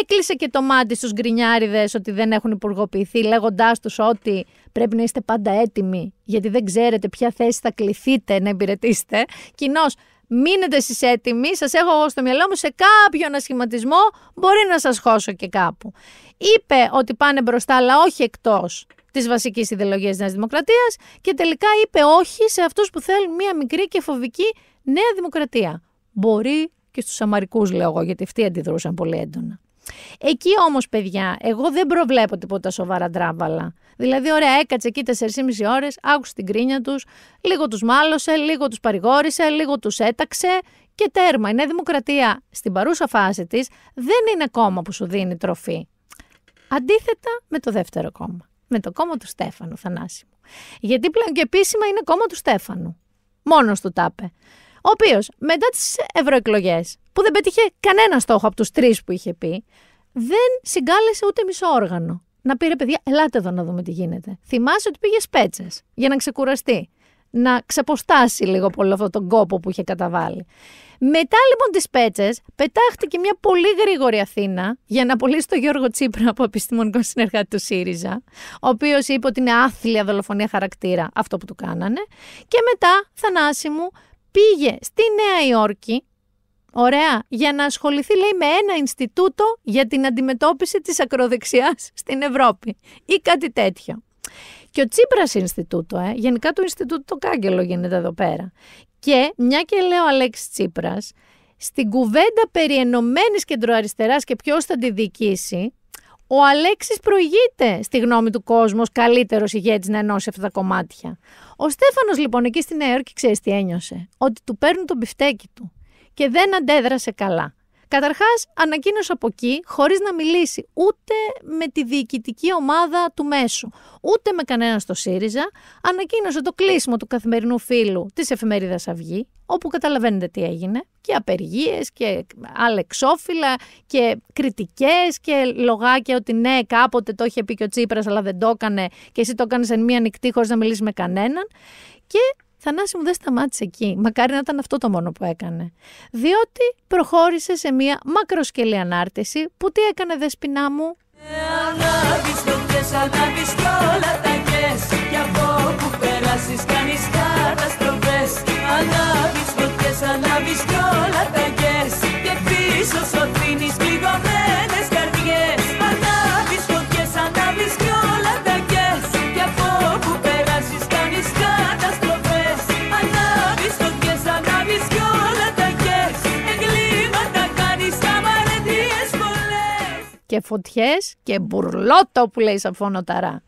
Έκλεισε και το μάτι στους γκρινιάριδες ότι δεν έχουν υπουργοποιηθεί λέγοντάς τους ότι πρέπει να είστε πάντα έτοιμοι γιατί δεν ξέρετε ποια θέση θα κληθείτε να υπηρετήσετε. Κοινώς Μείνετε εσείς έτοιμοι, σας έχω εγώ στο μυαλό μου σε κάποιο ανασχηματισμό, μπορεί να σας χώσω και κάπου. Είπε ότι πάνε μπροστά, αλλά όχι εκτός της βασικής ιδεολογίας της Νέας Δημοκρατίας και τελικά είπε όχι σε αυτούς που θέλουν μια μικρή και φοβική Νέα Δημοκρατία. Μπορεί και στους Αμαρικούς λέω εγώ, γιατί αυτοί αντιδρούσαν πολύ έντονα. Εκεί όμως, παιδιά, εγώ δεν προβλέπω τίποτα σοβαρά τράμπαλα. Δηλαδή, ωραία, έκατσε εκεί 4,5 ώρες, άκουσε την κρίνια τους, λίγο τους μάλωσε, λίγο τους παρηγόρησε, λίγο τους έταξε και τέρμα. Η Νέα Δημοκρατία στην παρούσα φάση της δεν είναι κόμμα που σου δίνει τροφή. Αντίθετα με το δεύτερο κόμμα. Με το κόμμα του Στέφανου, Θανάση μου. Γιατί πλέον και επίσημα είναι κόμμα του Στέφανου. Μόνος του τάπε. Ο οποίος μετά τις ευρωεκλογές που δεν πέτυχε κανένα στόχο από τους τρεις που είχε πει, δεν συγκάλεσε ούτε μισό όργανο. Να πήρε παιδιά, ελάτε εδώ να δούμε τι γίνεται. Θυμάσαι ότι πήγες πέτσες για να ξεκουραστεί. Να ξεποστάσει λίγο πολύ αυτόν τον κόπο που είχε καταβάλει. Μετά λοιπόν τις πέτσες, πετάχτηκε μια πολύ γρήγορη Αθήνα για να απολύσει τον Γιώργο Τσίπρα από επιστημονικό συνεργάτη του ΣΥΡΙΖΑ, ο οποίος είπε ότι είναι άθλια δολοφονία χαρακτήρα αυτό που του κάνανε. Και μετά, θανάση μου, πήγε στη Νέα Υόρκη Ωραία. Για να ασχοληθεί, λέει, με ένα Ινστιτούτο για την αντιμετώπιση της ακροδεξιάς στην Ευρώπη ή κάτι τέτοιο. Και ο Τσίπρας Ινστιτούτο, ε, γενικά το Ινστιτούτο το Κάγκελο γίνεται εδώ πέρα. Και μια και λέω Αλέξης Τσίπρας, στην κουβέντα περί ενωμένης κεντροαριστεράς και ποιος θα τη διοικήσει, ο Αλέξης προηγείται στη γνώμη του κόσμου ως καλύτερος ηγέτης να ενώσει αυτά τα κομμάτια. Ο Στέφανος λοιπόν εκεί στη Νέα Υόρκη ξέρεις τι ένιωσε. Ότι του παίρνουν τον πιφτέκι του και δεν αντέδρασε καλά. Καταρχάς, ανακοίνωσε από εκεί, χωρίς να μιλήσει ούτε με τη διοικητική ομάδα του μέσου, ούτε με κανέναν στο ΣΥΡΙΖΑ, ανακοίνωσε το κλείσιμο του καθημερινού φίλου της εφημερίδας Αυγή, όπου καταλαβαίνετε τι έγινε, και απεργίες και άλλα εξώφυλλα και κριτικές και λογάκια ότι ναι, κάποτε το είχε πει και ο Τσίπρας, αλλά δεν το έκανε και εσύ το έκανες εν μία νυχτή χωρίς να μιλήσεις με κανέναν. Και Θανάση μου δεν σταμάτησε εκεί. Μακάρι να ήταν αυτό το μόνο που έκανε. Διότι προχώρησε σε μια μακροσκελή ανάρτηση που τι έκανε δεσποινά μου. Ε, ανάβεις φωτιές, ανάβεις κι όλα τα κες Κι από που περάσεις κάνεις καταστροφές Ανάβεις φωτιές, ανάβεις κι όλα τα και φωτιές και μπουρλότο που λέει σαν φωνοταρά.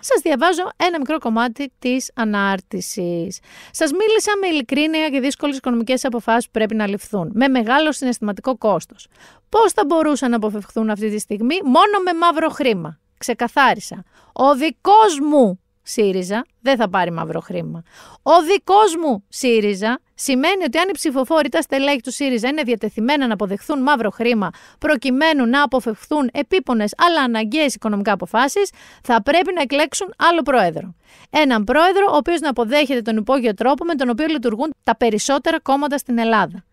Σας διαβάζω ένα μικρό κομμάτι της ανάρτησης. Σας μίλησα με ειλικρίνεια για δύσκολες οικονομικές αποφάσεις που πρέπει να ληφθούν, με μεγάλο συναισθηματικό κόστος. Πώς θα μπορούσαν να αποφευχθούν αυτή τη στιγμή μόνο με μαύρο χρήμα. Ξεκαθάρισα. Ο δικός μου ΣΥΡΙΖΑ δεν θα πάρει μαύρο χρήμα. Ο δικός μου ΣΥΡΙΖΑ σημαίνει ότι αν οι ψηφοφόροι, τα στελέχη του ΣΥΡΙΖΑ είναι διατεθειμένα να αποδεχθούν μαύρο χρήμα προκειμένου να αποφευχθούν επίπονες αλλά αναγκαίες οικονομικά αποφάσεις, θα πρέπει να εκλέξουν άλλο πρόεδρο. Έναν πρόεδρο ο οποίος να αποδέχεται τον υπόγειο τρόπο με τον οποίο λειτουργούν τα περισσότερα κόμματα στην Ελλάδα.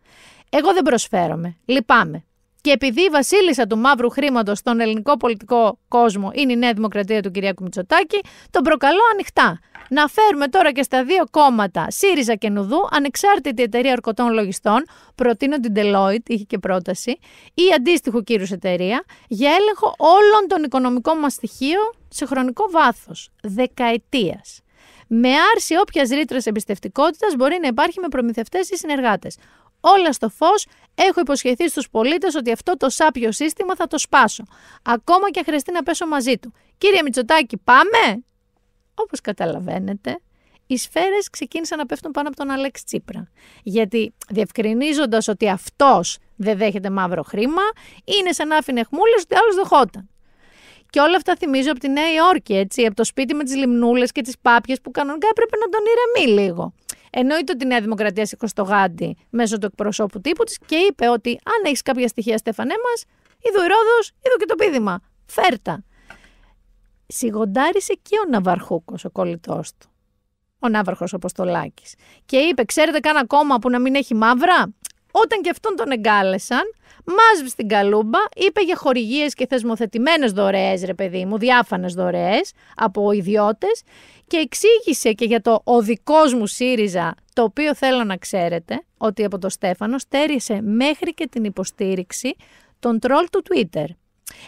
Εγώ δεν προσφέρομαι. Λυπάμαι. Και επειδή η βασίλισσα του μαύρου χρήματος στον ελληνικό πολιτικό κόσμο είναι η Νέα Δημοκρατία του Κυριακού Μητσοτάκη, τον προκαλώ ανοιχτά. Να φέρουμε τώρα και στα δύο κόμματα, ΣΥΡΙΖΑ και Νουδού, ανεξάρτητη εταιρεία ορκωτών λογιστών, προτείνω την Deloitte, είχε και πρόταση, ή αντίστοιχου κύρους εταιρεία, για έλεγχο όλων των οικονομικών μας στοιχείων σε χρονικό βάθος, δεκαετίας. Με άρση όποιας ρήτρας εμπιστευτικότητας μπορεί να υπάρχει με προμηθευτές ή συνεργάτες όλα στο φως. Έχω υποσχεθεί στους πολίτες ότι αυτό το σάπιο σύστημα θα το σπάσω. Ακόμα και χρειαστεί να πέσω μαζί του. Κύριε Μητσοτάκη, πάμε! Όπως καταλαβαίνετε, οι σφαίρες ξεκίνησαν να πέφτουν πάνω από τον Αλέξ Τσίπρα. Γιατί διευκρινίζοντας ότι αυτός δεν δέχεται μαύρο χρήμα, είναι σαν να άφηνε χμούλε ότι άλλος δεχόταν. Και όλα αυτά θυμίζω από τη Νέα Υόρκη, έτσι, από το σπίτι με τις λιμνούλες και τις πάπιες που κανονικά έπρεπε να τον ηρεμεί λίγο. Εννοείται ότι η Νέα Δημοκρατία σήκωσε το γάντι μέσω του εκπροσώπου τύπου της και είπε ότι αν έχεις κάποια στοιχεία, Στέφανέ μας, είδω η Ρόδος, είδω και το πείδημα. Φέρτα. Σιγοντάρισε και ο Ναυαρχούκος, ο κολλητός του. Ο Ναύαρχος Αποστολάκης. Και είπε, Ξέρετε κανένα κόμμα που να μην έχει μαύρα. Όταν και αυτόν τον εγκάλεσαν, μάζευε στην καλούμπα, είπε για χορηγίες και θεσμοθετημένες δωρεές, ρε παιδί μου, διάφανες δωρεές από ιδιώτες και εξήγησε και για το ο δικός μου ΣΥΡΙΖΑ, το οποίο θέλω να ξέρετε ότι από το Στέφανο στέρισε μέχρι και την υποστήριξη των τρόλ του Twitter.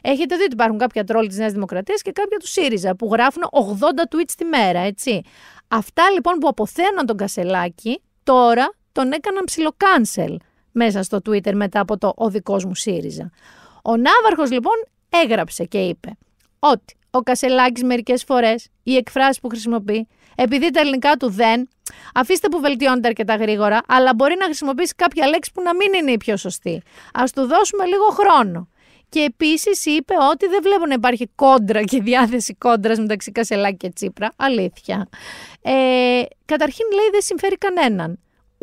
Έχετε δει ότι υπάρχουν κάποια τρόλ της Νέας Δημοκρατίας και κάποια του ΣΥΡΙΖΑ που γράφουν 80 tweets τη μέρα, έτσι. Αυτά λοιπόν που αποθέναν τον Κασελάκη τώρα τον έκαναν ψιλοκάνσελ μέσα στο Twitter μετά από το «Ο δικός μου ΣΥΡΙΖΑ». Ο Ναύαρχος λοιπόν έγραψε και είπε ότι ο Κασελάκης μερικές φορές, η εκφράσει που χρησιμοποιεί, επειδή τα ελληνικά του δεν, αφήστε που βελτιώνεται αρκετά γρήγορα, αλλά μπορεί να χρησιμοποιήσει κάποια λέξη που να μην είναι η πιο σωστή. Ας του δώσουμε λίγο χρόνο. Και επίσης είπε ότι δεν βλέπω να υπάρχει κόντρα και διάθεση κόντρας μεταξύ Κασελάκη και Τσίπρα. Αλήθεια. Ε, καταρχήν λέει δεν συμφέρει κανέναν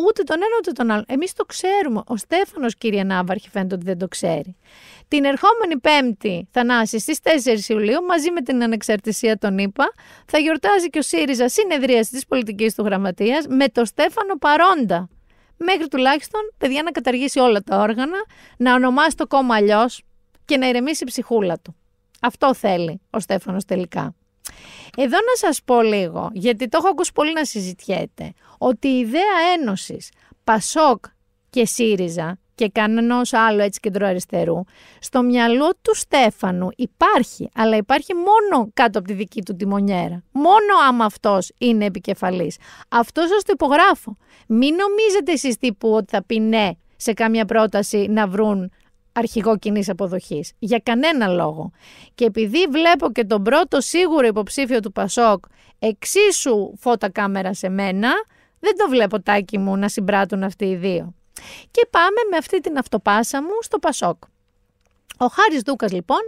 ούτε τον ένα ούτε τον άλλο. Εμείς το ξέρουμε. Ο Στέφανος, κύριε Ναύαρχη, φαίνεται ότι δεν το ξέρει. Την ερχόμενη Πέμπτη, Θανάσης, στις 4 Ιουλίου, μαζί με την ανεξαρτησία των ΗΠΑ, θα γιορτάζει και ο ΣΥΡΙΖΑ συνεδρίαση της πολιτικής του γραμματείας με τον Στέφανο παρόντα. Μέχρι τουλάχιστον, παιδιά, να καταργήσει όλα τα όργανα, να ονομάσει το κόμμα αλλιώς και να ηρεμήσει η ψυχούλα του. Αυτό θέλει ο Στέφανος τελικά. Εδώ να σας πω λίγο, γιατί το έχω ακούσει πολύ να συζητιέται, ότι η ιδέα ένωσης Πασόκ και ΣΥΡΙΖΑ και κανένα άλλο έτσι κεντροαριστερού, στο μυαλό του Στέφανου υπάρχει, αλλά υπάρχει μόνο κάτω από τη δική του τιμονιέρα. Μόνο άμα αυτός είναι επικεφαλής. Αυτός σας το υπογράφω. Μην νομίζετε εσείς τύπου ότι θα πει ναι σε κάμια πρόταση να βρουν αρχηγό κοινής αποδοχής. Για κανένα λόγο. Και επειδή βλέπω και τον πρώτο σίγουρο υποψήφιο του Πασόκ εξίσου φώτα κάμερα σε μένα, δεν το βλέπω τάκι μου να συμπράττουν αυτοί οι δύο. Και πάμε με αυτή την αυτοπάσα μου στο Πασόκ. Ο Χάρης Δούκας λοιπόν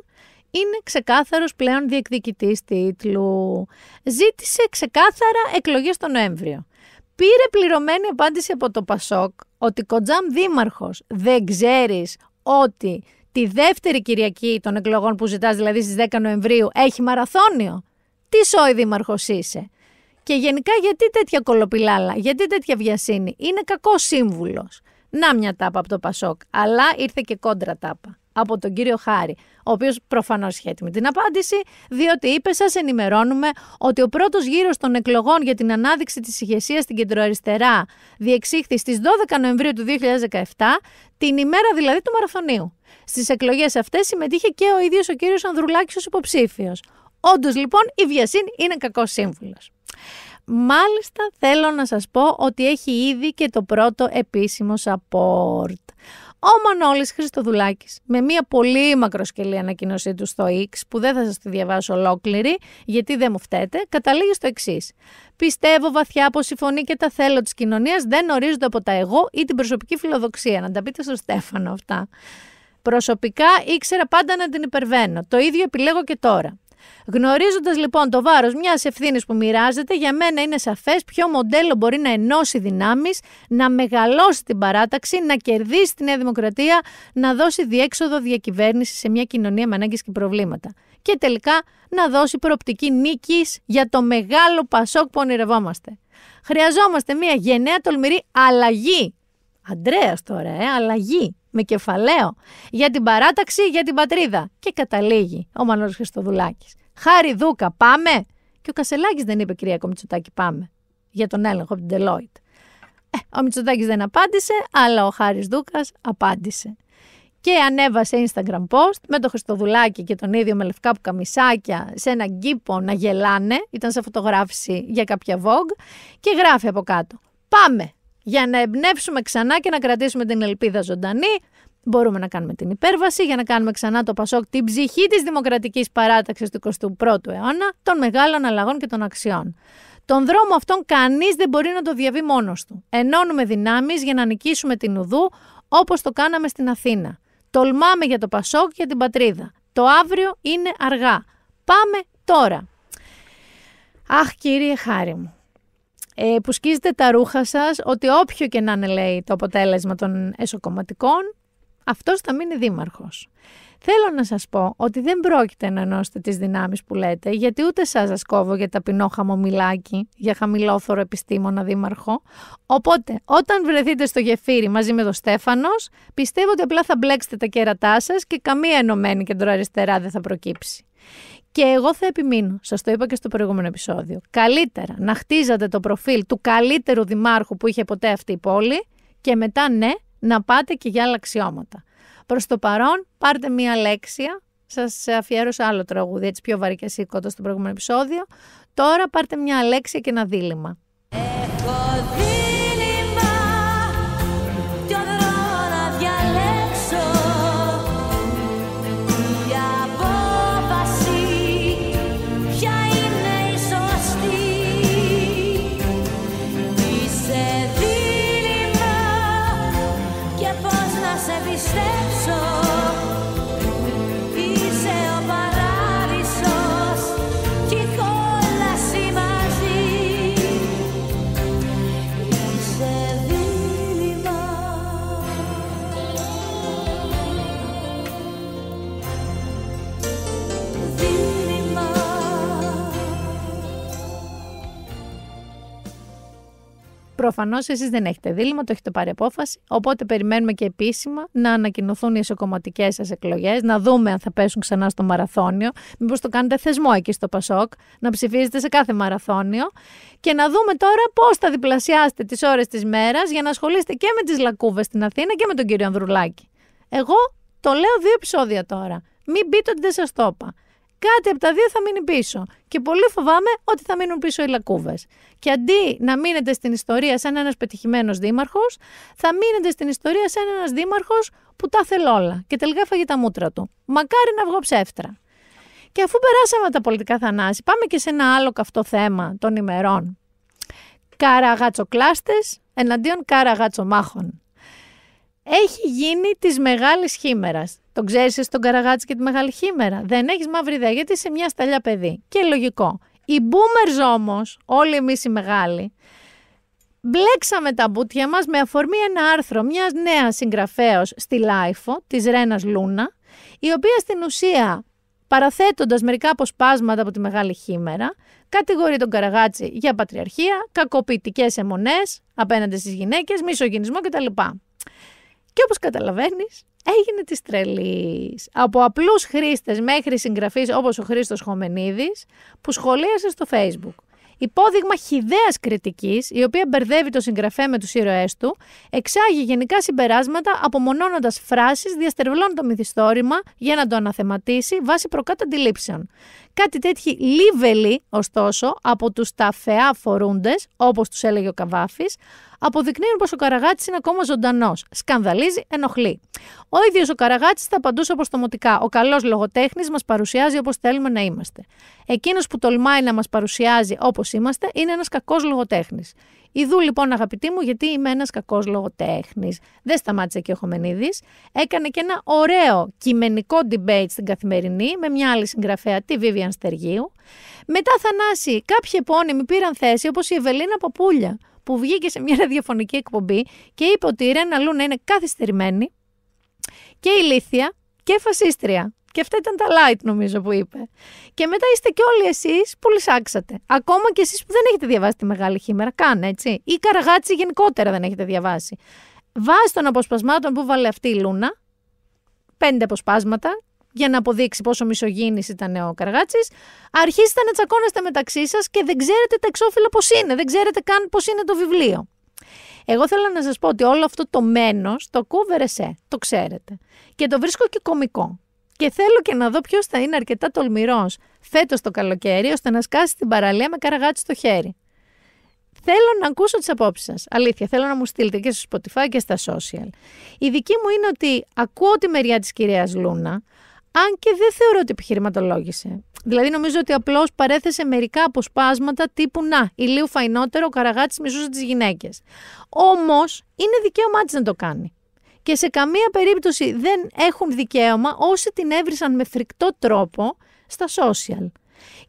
είναι ξεκάθαρος πλέον διεκδικητής τίτλου. Ζήτησε ξεκάθαρα εκλογές τον Νοέμβριο. Πήρε πληρωμένη απάντηση από το Πασόκ ότι κοντζάμ δήμαρχος δεν ξέρεις ότι τη δεύτερη Κυριακή των εκλογών που ζητάς, δηλαδή στις 10 Νοεμβρίου, έχει μαραθώνιο. Τι σόι δήμαρχος είσαι. Και γενικά γιατί τέτοια κολοπηλάλα, γιατί τέτοια βιασύνη. Είναι κακός σύμβουλος. Να μια τάπα από το Πασόκ, αλλά ήρθε και κόντρα τάπα από τον κύριο Χάρη ο οποίος προφανώς είχε έτοιμη την απάντηση, διότι είπε: Σας ενημερώνουμε ότι ο πρώτος γύρος των εκλογών για την ανάδειξη της ηγεσίας στην κεντροαριστερά διεξήχθη στις 12 Νοεμβρίου του 2017, την ημέρα δηλαδή του Μαραθωνίου. Στις εκλογές αυτές συμμετείχε και ο ίδιος ο κύριος Ανδρουλάκης ως υποψήφιος. Όντως λοιπόν η βιασύνη είναι κακός σύμβουλος. Μάλιστα θέλω να σας πω ότι έχει ήδη και το πρώτο επίσημο support ο Μανώλης Χριστοδουλάκης με μια πολύ μακροσκελή ανακοίνωσή του στο X που δεν θα σας τη διαβάσω ολόκληρη γιατί δεν μου φταίτε, καταλήγει στο εξής. Πιστεύω βαθιά πως η φωνή και τα θέλω της κοινωνίας δεν ορίζονται από τα εγώ ή την προσωπική φιλοδοξία. Να τα πείτε στο Στέφανο αυτά. Προσωπικά ήξερα πάντα να την υπερβαίνω. Το ίδιο επιλέγω και τώρα. Γνωρίζοντας λοιπόν το βάρος μιας ευθύνης που μοιράζεται, για μένα είναι σαφές ποιο μοντέλο μπορεί να ενώσει δυνάμεις, να μεγαλώσει την παράταξη, να κερδίσει τη Νέα Δημοκρατία, να δώσει διέξοδο διακυβέρνηση σε μια κοινωνία με ανάγκες και προβλήματα. Και τελικά να δώσει προοπτική νίκης για το μεγάλο πασόκ που ονειρευόμαστε. Χρειαζόμαστε μια γενναία τολμηρή αλλαγή. Αντρέας τώρα, ε, αλλαγή με κεφαλαίο για την παράταξη για την πατρίδα. Και καταλήγει ο Μανώλης Χριστοδουλάκης. Χάρη Δούκα, πάμε! Και ο Κασελάκης δεν είπε, κυρία Κομιτσουτάκη, πάμε. Για τον έλεγχο από την Deloitte. Ε, ο Μητσοτάκης δεν απάντησε, αλλά ο Χάρης Δούκας απάντησε. Και ανέβασε Instagram post με τον Χριστοδουλάκη και τον ίδιο με λευκά που καμισάκια σε ένα κήπο να γελάνε. Ήταν σε φωτογράφηση για κάποια Vogue και γράφει από κάτω. Πάμε! για να εμπνεύσουμε ξανά και να κρατήσουμε την ελπίδα ζωντανή. Μπορούμε να κάνουμε την υπέρβαση για να κάνουμε ξανά το Πασόκ την ψυχή της δημοκρατικής παράταξης του 21ου αιώνα, των μεγάλων αλλαγών και των αξιών. Τον δρόμο αυτόν κανείς δεν μπορεί να το διαβεί μόνος του. Ενώνουμε δυνάμεις για να νικήσουμε την Ουδού όπως το κάναμε στην Αθήνα. Τολμάμε για το Πασόκ για την πατρίδα. Το αύριο είναι αργά. Πάμε τώρα. Αχ κύριε χάρη μου ε, που σκίζετε τα ρούχα σας ότι όποιο και να είναι λέει το αποτέλεσμα των εσωκομματικών, αυτός θα μείνει δήμαρχος. Θέλω να σας πω ότι δεν πρόκειται να ενώσετε τις δυνάμεις που λέτε, γιατί ούτε σας κόβω για ταπεινό χαμομηλάκι, για χαμηλόθωρο επιστήμονα δήμαρχο. Οπότε, όταν βρεθείτε στο γεφύρι μαζί με τον Στέφανος, πιστεύω ότι απλά θα μπλέξετε τα κέρατά σας και καμία ενωμένη κεντροαριστερά δεν θα προκύψει. Και εγώ θα επιμείνω, σας το είπα και στο προηγούμενο επεισόδιο. Καλύτερα να χτίζατε το προφίλ του καλύτερου δημάρχου που είχε ποτέ αυτή η πόλη και μετά ναι, να πάτε και για άλλα αξιώματα. Προς το παρόν, πάρτε μία λέξη, Σας αφιέρωσα άλλο τραγούδι, έτσι πιο βαρύ και στο προηγούμενο επεισόδιο. Τώρα πάρτε μία λέξη και ένα δίλημα. Προφανώς εσείς δεν έχετε δίλημα, το έχετε πάρει απόφαση. Οπότε περιμένουμε και επίσημα να ανακοινωθούν οι ισοκομματικέ σας εκλογές, να δούμε αν θα πέσουν ξανά στο μαραθώνιο. Μήπως το κάνετε θεσμό εκεί στο Πασόκ, να ψηφίζετε σε κάθε μαραθώνιο. Και να δούμε τώρα πώς θα διπλασιάσετε τις ώρες της μέρας για να ασχολείστε και με τις λακκούβες στην Αθήνα και με τον κύριο Ανδρουλάκη. Εγώ το λέω δύο επεισόδια τώρα. Μην πείτε ότι δεν σας το είπα κάτι από τα δύο θα μείνει πίσω. Και πολύ φοβάμαι ότι θα μείνουν πίσω οι λακκούβες. Και αντί να μείνετε στην ιστορία σαν ένας πετυχημένος δήμαρχος, θα μείνετε στην ιστορία σαν ένας δήμαρχος που τα θέλει όλα και τελικά φαγεί τα μούτρα του. Μακάρι να βγω ψεύτρα. Και αφού περάσαμε τα πολιτικά θανάση, πάμε και σε ένα άλλο καυτό θέμα των ημερών. κλάστε εναντίον μάχων έχει γίνει της μεγάλης χήμερας. Το ξέρει τον Καραγάτση και τη μεγάλη χήμερα. Δεν έχεις μαύρη ιδέα γιατί είσαι μια σταλιά παιδί. Και λογικό. Οι boomers όμως, όλοι εμείς οι μεγάλοι, μπλέξαμε τα μπουτια μας με αφορμή ένα άρθρο μιας νέας συγγραφέα στη Λάιφο, της Ρένας Λούνα, η οποία στην ουσία, παραθέτοντας μερικά αποσπάσματα από τη Μεγάλη Χήμερα, κατηγορεί τον Καραγάτσι για πατριαρχία, κακοποίητικέ αιμονές απέναντι στις γυναίκες, μισογενισμό κτλ. Και όπως καταλαβαίνεις, έγινε της τρελής. Από απλούς χρήστες μέχρι συγγραφείς όπως ο Χρήστος Χομενίδης που σχολίασε στο facebook. Υπόδειγμα χιδέας κριτικής, η οποία μπερδεύει το συγγραφέα με τους ηρωέ του, εξάγει γενικά συμπεράσματα απομονώνοντας φράσεις, διαστερβλώνει το μυθιστόρημα για να το αναθεματίσει βάσει προκάτω αντιλήψεων. Κάτι τέτοιοι λίβελοι, ωστόσο, από τους ταφεά φορούντες, όπως τους έλεγε ο Καβάφης, αποδεικνύουν πως ο Καραγάτης είναι ακόμα ζωντανός. Σκανδαλίζει, ενοχλεί. Ο ίδιος ο Καραγάτης θα απαντούσε αποστομωτικά. Ο καλός λογοτέχνης μας παρουσιάζει όπως θέλουμε να είμαστε. Εκείνος που τολμάει να μας παρουσιάζει όπως είμαστε είναι ένας κακός λογοτέχνης». Ιδού λοιπόν αγαπητή μου, γιατί είμαι ένας κακός λογοτέχνης. Δεν σταμάτησε και ο Χομενίδης. Έκανε και ένα ωραίο κειμενικό debate στην καθημερινή με μια άλλη συγγραφέα, τη Βίβιαν Στεργίου. Μετά Θανάση, κάποιοι επώνυμοι πήραν θέση όπως η Ευελίνα Παπούλια που βγήκε σε μια ραδιοφωνική εκπομπή και είπε ότι η Ρένα Λούνα είναι καθυστερημένη και ηλίθια και φασίστρια. Και αυτά ήταν τα light, νομίζω που είπε. Και μετά είστε κι όλοι εσείς που λυσάξατε. Ακόμα κι εσείς που δεν έχετε διαβάσει τη μεγάλη χήμερα, καν έτσι. Ή καραγάτσι γενικότερα δεν έχετε διαβάσει. Βάσει των αποσπασμάτων που βάλε αυτή η Λούνα, πέντε αποσπάσματα, για να αποδείξει πόσο μισογίνη ήταν ο Καργάτση, αρχίσετε να τσακώνεστε μεταξύ σας και δεν ξέρετε τα εξώφυλλα πώς είναι. Δεν ξέρετε καν πώς είναι το βιβλίο. Εγώ θέλω να σας πω ότι όλο αυτό το μένος το κούβερεσέ, το ξέρετε. Και το βρίσκω και κωμικό. Και θέλω και να δω ποιος θα είναι αρκετά τολμηρός φέτος το καλοκαίρι, ώστε να σκάσει την παραλία με καραγάτι στο χέρι. Θέλω να ακούσω τις απόψεις σας. Αλήθεια, θέλω να μου στείλετε και στο Spotify και στα social. Η δική μου είναι ότι ακούω τη μεριά της κυρίας Λούνα, αν και δεν θεωρώ ότι επιχειρηματολόγησε. Δηλαδή, νομίζω ότι απλώς παρέθεσε μερικά αποσπάσματα τύπου Να, ηλίου φαϊνότερο, ο καραγάτη μισούσε τις γυναίκες. Όμως, είναι δικαίωμά της να το κάνει και σε καμία περίπτωση δεν έχουν δικαίωμα όσοι την έβρισαν με φρικτό τρόπο στα social.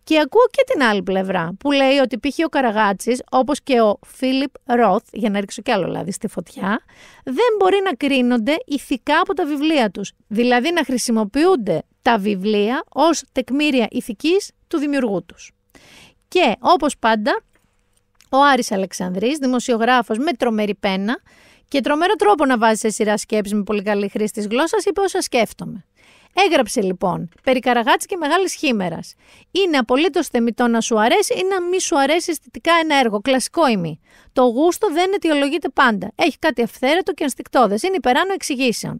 Και ακούω και την άλλη πλευρά που λέει ότι π.χ. ο Καραγάτσης όπως και ο Φίλιπ Ροθ, για να ρίξω κι άλλο λάδι στη φωτιά, δεν μπορεί να κρίνονται ηθικά από τα βιβλία τους. Δηλαδή να χρησιμοποιούνται τα βιβλία ως τεκμήρια ηθικής του δημιουργού τους. Και όπως πάντα, ο Άρης Αλεξανδρής, δημοσιογράφος με τρομερή πένα, και τρομερό τρόπο να βάζεις σε σειρά σκέψη με πολύ καλή χρήση της γλώσσας, είπε όσα σκέφτομαι. Έγραψε λοιπόν περί Καραγάτση και Μεγάλης Χήμερας. Είναι απολύτως θεμητό να σου αρέσει ή να μη σου αρέσει αισθητικά ένα έργο. Κλασικό ημί. Το γούστο δεν αιτιολογείται πάντα. Έχει κάτι αυθαίρετο και ανστικτόδε. Είναι υπεράνω εξηγήσεων.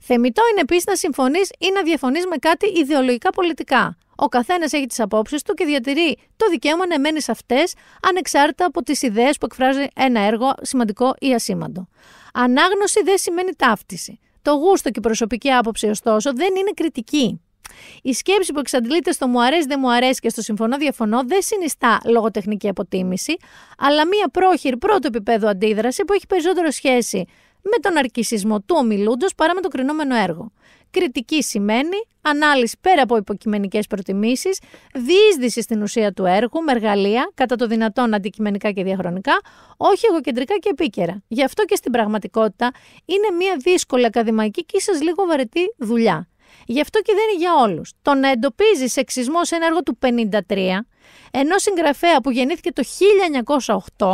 Θεμητό είναι επίσης να συμφωνείς ή να διαφωνείς με κάτι ιδεολογικά πολιτικά. Ο καθένας έχει τις απόψεις του και διατηρεί το δικαίωμα να εμένει σε αυτές, ανεξάρτητα από τις ιδέες που εκφράζει ένα έργο, σημαντικό ή ασήμαντο. Ανάγνωση δεν σημαίνει ταύτιση. Το γούστο και η προσωπική άποψη, ωστόσο, δεν είναι κριτική. Η σκέψη που εξαντλείται στο μου αρέσει, δεν μου αρέσει και στο συμφωνώ, διαφωνώ δεν συνιστά λογοτεχνική αποτίμηση, αλλά μία πρόχειρη πρώτο επίπεδο αντίδραση που έχει περισσότερο σχέση με τον αρκισισμό του ομιλούντος παρά με το κρινόμενο έργο. Κριτική σημαίνει ανάλυση πέρα από υποκειμενικές προτιμήσεις, διείσδυση στην ουσία του έργου με εργαλεία, κατά το δυνατόν αντικειμενικά και διαχρονικά, όχι εγωκεντρικά και επίκαιρα. Γι' αυτό και στην πραγματικότητα είναι μια δύσκολη ακαδημαϊκή και ίσως λίγο βαρετή δουλειά. Γι' αυτό και δεν είναι για όλους. Το να εντοπίζει σεξισμό σε ένα έργο του 1953, ενό συγγραφέα που γεννήθηκε το 1908,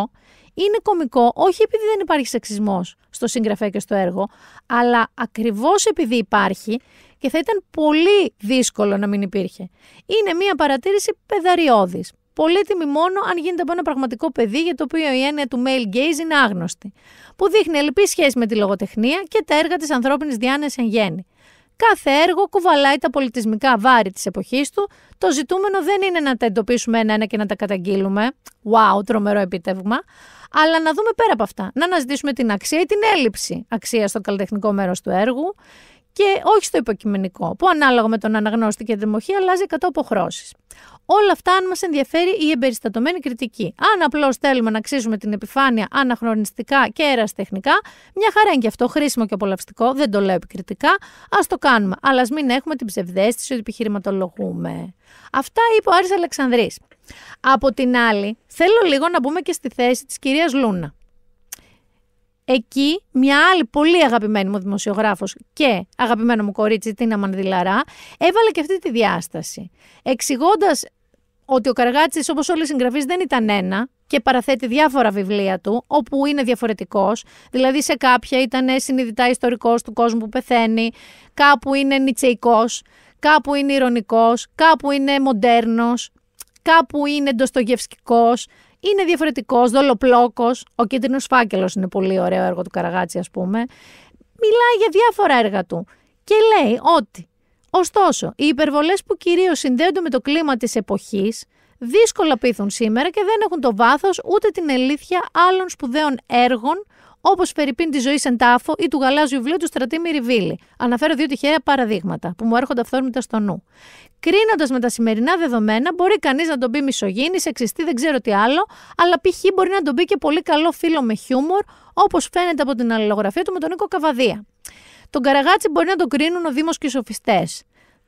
είναι κωμικό όχι επειδή δεν υπάρχει σεξισμός στο συγγραφέα και στο έργο, αλλά ακριβώς επειδή υπάρχει και θα ήταν πολύ δύσκολο να μην υπήρχε. Είναι μια παρατήρηση πεδαριώδης. Πολύτιμη μόνο αν γίνεται από ένα πραγματικό παιδί για το οποίο η έννοια του male gaze είναι άγνωστη. Που δείχνει ελπί σχέση με τη λογοτεχνία και τα έργα της ανθρώπινης διάνοια εν γέννη. Κάθε έργο κουβαλάει τα πολιτισμικά βάρη της εποχής του. Το ζητούμενο δεν είναι να τα εντοπίσουμε ένα-ένα και να τα καταγγείλουμε. Wow, τρομερό επιτεύγμα. Αλλά να δούμε πέρα από αυτά. Να αναζητήσουμε την αξία ή την έλλειψη αξία στο καλλιτεχνικό μέρος του έργου και όχι στο υποκειμενικό, που ανάλογα με τον αναγνώστη και την δημοχή αλλάζει κατά αποχρώσεις. Όλα αυτά αν μας ενδιαφέρει η εμπεριστατωμένη κριτική. Αν απλώς θέλουμε να αξίζουμε την επιφάνεια αναχρονιστικά και εραστεχνικά, μια χαρά είναι και αυτό, χρήσιμο και απολαυστικό, δεν το λέω επικριτικά, ας το κάνουμε. Αλλά ας μην έχουμε την ψευδέστηση ότι επιχειρηματολογούμε. Αυτά είπε ο Άρης Αλεξανδρής. Από την άλλη, θέλω λίγο να μπούμε και στη θέση της κυρίας Λούνα. Εκεί μια άλλη πολύ αγαπημένη μου δημοσιογράφος και αγαπημένο μου κορίτσι Τίνα Μανδηλαρά έβαλε και αυτή τη διάσταση. Εξηγώντας ότι ο Καργάτσης όπως όλοι οι συγγραφείς δεν ήταν ένα και παραθέτει διάφορα βιβλία του όπου είναι διαφορετικός. Δηλαδή σε κάποια ήταν συνειδητά ιστορικός του κόσμου που πεθαίνει, κάπου είναι νητσεϊκός, κάπου είναι ηρωνικός, κάπου είναι μοντέρνος, κάπου είναι εντοστογευσκικό, είναι διαφορετικός, δολοπλόκος. Ο κίτρινος φάκελος είναι πολύ ωραίο έργο του Καραγάτση ας πούμε. Μιλάει για διάφορα έργα του και λέει ότι, ωστόσο, οι υπερβολές που κυρίως συνδέονται με το κλίμα της εποχής δύσκολα πείθουν σήμερα και δεν έχουν το βάθος ούτε την αλήθεια άλλων σπουδαίων έργων όπως περιπίνει τη ζωή τάφο ή του γαλάζιου βιβλίου του στρατή Μυριβίλη. Αναφέρω δύο τυχαία παραδείγματα που μου έρχονται αυθόρμητα στο νου. Κρίνοντας με τα σημερινά δεδομένα, μπορεί κανείς να τον πει μισογίνης, εξιστή, δεν ξέρω τι άλλο, αλλά π.χ. μπορεί να τον πει και πολύ καλό φίλο με χιούμορ, όπως φαίνεται από την αλληλογραφία του με τον Νίκο Καβαδία. Τον Καραγάτσι μπορεί να τον κρίνουν ο Δήμος και οι σοφιστές.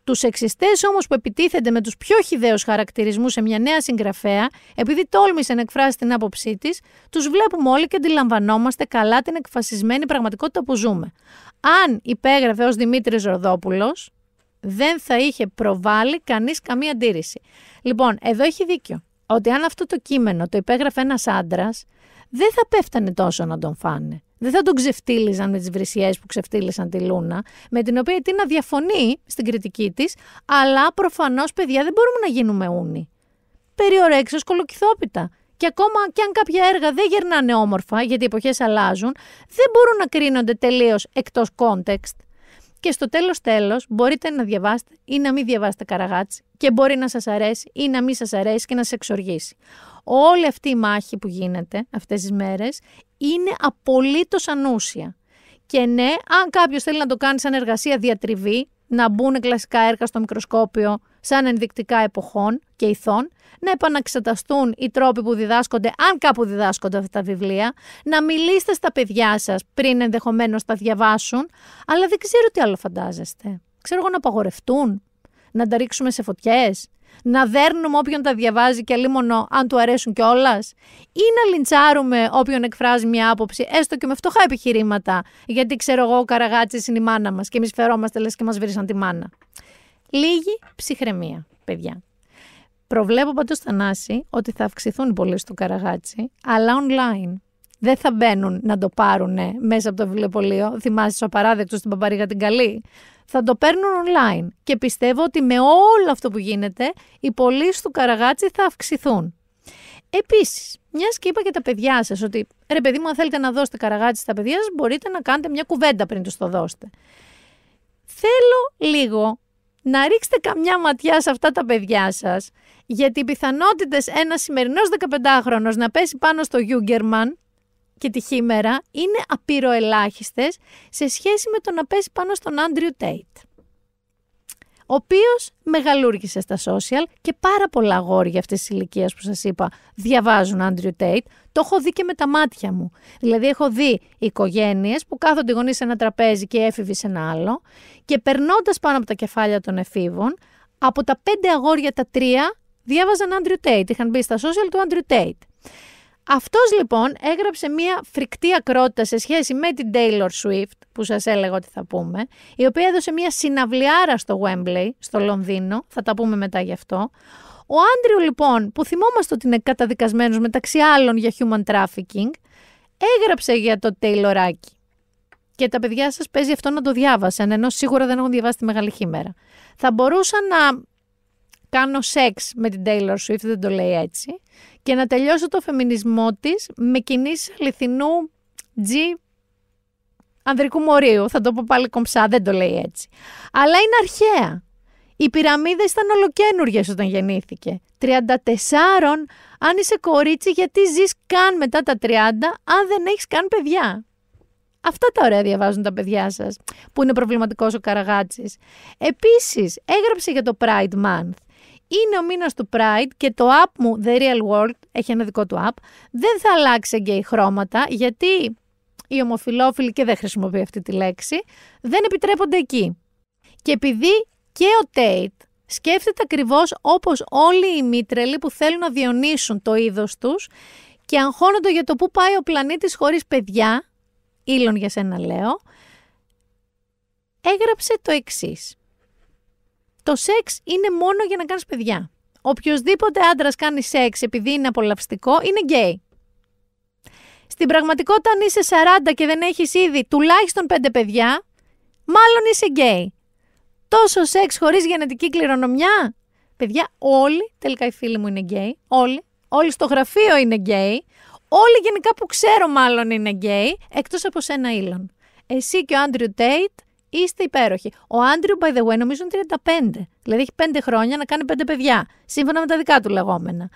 Του σεξιστέ όμως που επιτίθενται με τους πιο χιδαίους χαρακτηρισμούς σε μια νέα συγγραφέα, επειδή τόλμησε να εκφράσει την άποψή της, τους βλέπουμε όλοι και αντιλαμβανόμαστε καλά την εκφασισμένη πραγματικότητα που ζούμε. Αν υπέγραφε ως Δημήτρης Ροδόπουλος, δεν θα είχε προβάλει κανείς καμία αντίρρηση. Λοιπόν, εδώ έχει δίκιο. Ότι αν αυτό το κείμενο το υπέγραφε ένας άντρας, δεν θα πέφτανε τόσο να τον φάνε δεν θα τον ξεφτύλιζαν με τις βρυσιές που ξεφτύλισαν τη Λούνα, με την οποία τι να διαφωνεί στην κριτική της, αλλά προφανώς, παιδιά, δεν μπορούμε να γίνουμε ούνοι. Περιορέξω κολοκυθόπιτα. Και ακόμα και αν κάποια έργα δεν γερνάνε όμορφα, γιατί οι εποχές αλλάζουν, δεν μπορούν να κρίνονται τελείως εκτός context. Και στο τέλος τέλος, μπορείτε να διαβάσετε ή να μην διαβάσετε καραγάτσι, και μπορεί να σας αρέσει ή να μην σας αρέσει και να σε εξοργήσει. Όλη αυτή η μάχη που γίνεται αυτές τις μέρες είναι απολύτως ανούσια. Και ναι, αν κάποιος θέλει να το κάνει σαν εργασία διατριβή, να μπουν κλασικά έργα στο μικροσκόπιο σαν ενδεικτικά εποχών και ηθών, να επαναξεταστούν οι τρόποι που διδάσκονται, αν κάπου διδάσκονται αυτά τα βιβλία, να μιλήσετε στα παιδιά σας πριν ενδεχομένως τα διαβάσουν, αλλά δεν ξέρω τι άλλο φαντάζεστε. Ξέρω εγώ να απαγορευτούν, να τα ρίξουμε σε φωτιές, να δέρνουμε όποιον τα διαβάζει και λίμωνο αν του αρέσουν κιόλας, ή να λιντσάρουμε όποιον εκφράζει μια άποψη, έστω και με φτωχά επιχειρήματα, γιατί ξέρω εγώ ο καραγάτσης είναι η μάνα μας και εμείς φερόμαστε λες και μας βρήσαν τη μάνα. Λίγη ψυχραιμία, παιδιά. Προβλέπω πάντως Θανάση ότι θα αυξηθούν οι στο του Καραγάτσι, αλλά online. Δεν θα μπαίνουν να το πάρουν μέσα από το βιβλιοπωλείο. Θυμάσαι, του απαράδεκτου στην Παπαρίγα την Καλή θα το παίρνουν online. Και πιστεύω ότι με όλο αυτό που γίνεται, οι πωλήσεις του Καραγάτσι θα αυξηθούν. Επίσης, μιας και είπα και τα παιδιά σας ότι ρε παιδί μου, αν θέλετε να δώσετε καραγάτσι στα παιδιά σας, μπορείτε να κάνετε μια κουβέντα πριν τους το δώσετε. Θέλω λίγο να ρίξετε καμιά ματιά σε αυτά τα παιδιά σας, γιατί οι πιθανότητες ένας σημερινός 15χρονο να πέσει πάνω στο Γιούγκερμαν και τη χήμερα είναι απειροελάχιστες σε σχέση με το να πέσει πάνω στον Άντριου Τέιτ. Ο οποίος μεγαλούργησε στα social και πάρα πολλά αγόρια αυτής της ηλικίας που σας είπα διαβάζουν Άντριου Τέιτ. Το έχω δει και με τα μάτια μου. Δηλαδή, έχω δει οικογένειες που κάθονται γονείς σε ένα τραπέζι και έφηβοι σε ένα άλλο και περνώντας πάνω από τα κεφάλια των εφήβων, από τα πέντε αγόρια τα τρία διάβαζαν Άντριου Τέιτ. Είχαν μπει στα social του Άντριου Τέιτ. Αυτός λοιπόν έγραψε μία φρικτή ακρότητα σε σχέση με την Taylor Swift, που σας έλεγα ότι θα πούμε, η οποία έδωσε μία συναυλιάρα στο Wembley, στο Λονδίνο, θα τα πούμε μετά γι' αυτό. Ο Άντριου λοιπόν, που θυμόμαστε ότι είναι καταδικασμένος μεταξύ άλλων για human trafficking, έγραψε για το Τέιλοράκι. Και τα παιδιά σας παίζει αυτό να το διάβασαν, ενώ σίγουρα δεν έχουν διαβάσει τη Μεγάλη Χήμερα. Θα μπορούσα να κάνω σεξ με την Taylor Swift, δεν το λέει έτσι και να τελειώσω το φεμινισμό της με κινήσεις αληθινού G ανδρικού μορίου. Θα το πω πάλι κομψά, δεν το λέει έτσι. Αλλά είναι αρχαία. Οι πυραμίδες ήταν ολοκένουργες όταν γεννήθηκε. 34 αν είσαι κορίτσι γιατί ζεις καν μετά τα 30 αν δεν έχεις καν παιδιά. Αυτά τα ωραία διαβάζουν τα παιδιά σας που είναι προβληματικός ο Καραγάτσης. Επίσης έγραψε για το Pride Month είναι ο μήνας του Pride και το app μου, The Real World, έχει ένα δικό του app, δεν θα αλλάξει γκέι χρώματα, γιατί οι ομοφιλόφιλοι, και δεν χρησιμοποιεί αυτή τη λέξη, δεν επιτρέπονται εκεί. Και επειδή και ο Tate σκέφτεται ακριβώς όπως όλοι οι μήτρελοι που θέλουν να διονύσουν το είδος τους και αγχώνονται για το πού πάει ο πλανήτης χωρίς παιδιά, ήλον για σένα λέω, έγραψε το εξής το σεξ είναι μόνο για να κάνεις παιδιά. Οποιοδήποτε άντρας κάνει σεξ επειδή είναι απολαυστικό είναι γκέι. Στην πραγματικότητα, αν είσαι 40 και δεν έχεις ήδη τουλάχιστον 5 παιδιά, μάλλον είσαι γκέι. Τόσο σεξ χωρίς γενετική κληρονομιά. Παιδιά, όλοι, τελικά οι φίλοι μου είναι γκέι. Όλοι. Όλοι στο γραφείο είναι γκέι. Όλοι γενικά που ξέρω μάλλον είναι γκέι, εκτός από σένα ήλον. Εσύ και ο Άντριου Τέιτ Είστε υπέροχοι. Ο Άντριου, by the way, νομίζω 35. Δηλαδή έχει 5 χρόνια να κάνει 5 παιδιά. Σύμφωνα με τα δικά του λεγόμενα.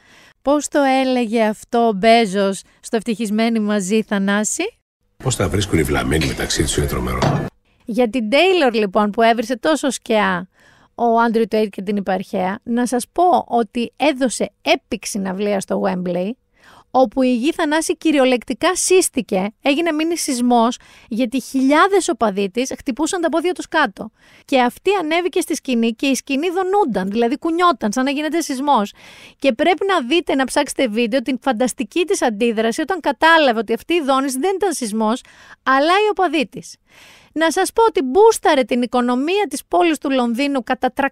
Πώς το έλεγε αυτό ο Μπέζος στο ευτυχισμένοι μαζί Θανάση. Πώς θα βρίσκουν οι βλαμμένοι μεταξύ τους είναι τρομερό. Για την Τέιλορ, λοιπόν, που έβρισε τόσο σκιά ο Άντριου Τέιτ και την υπαρχαία, να σας πω ότι έδωσε έπιξη ναυλία στο Wembley όπου η γη Θανάση κυριολεκτικά σύστηκε, έγινε μείνει σεισμός, γιατί χιλιάδες οπαδοί τη χτυπούσαν τα πόδια τους κάτω. Και αυτή ανέβηκε στη σκηνή και η σκηνή δονούνταν, δηλαδή κουνιόταν, σαν να γίνεται σεισμός. Και πρέπει να δείτε, να ψάξετε βίντεο, την φανταστική της αντίδραση όταν κατάλαβε ότι αυτή η δόνηση δεν ήταν σεισμός, αλλά η οπαδή να σας πω ότι μπούσταρε την οικονομία της πόλης του Λονδίνου κατά 380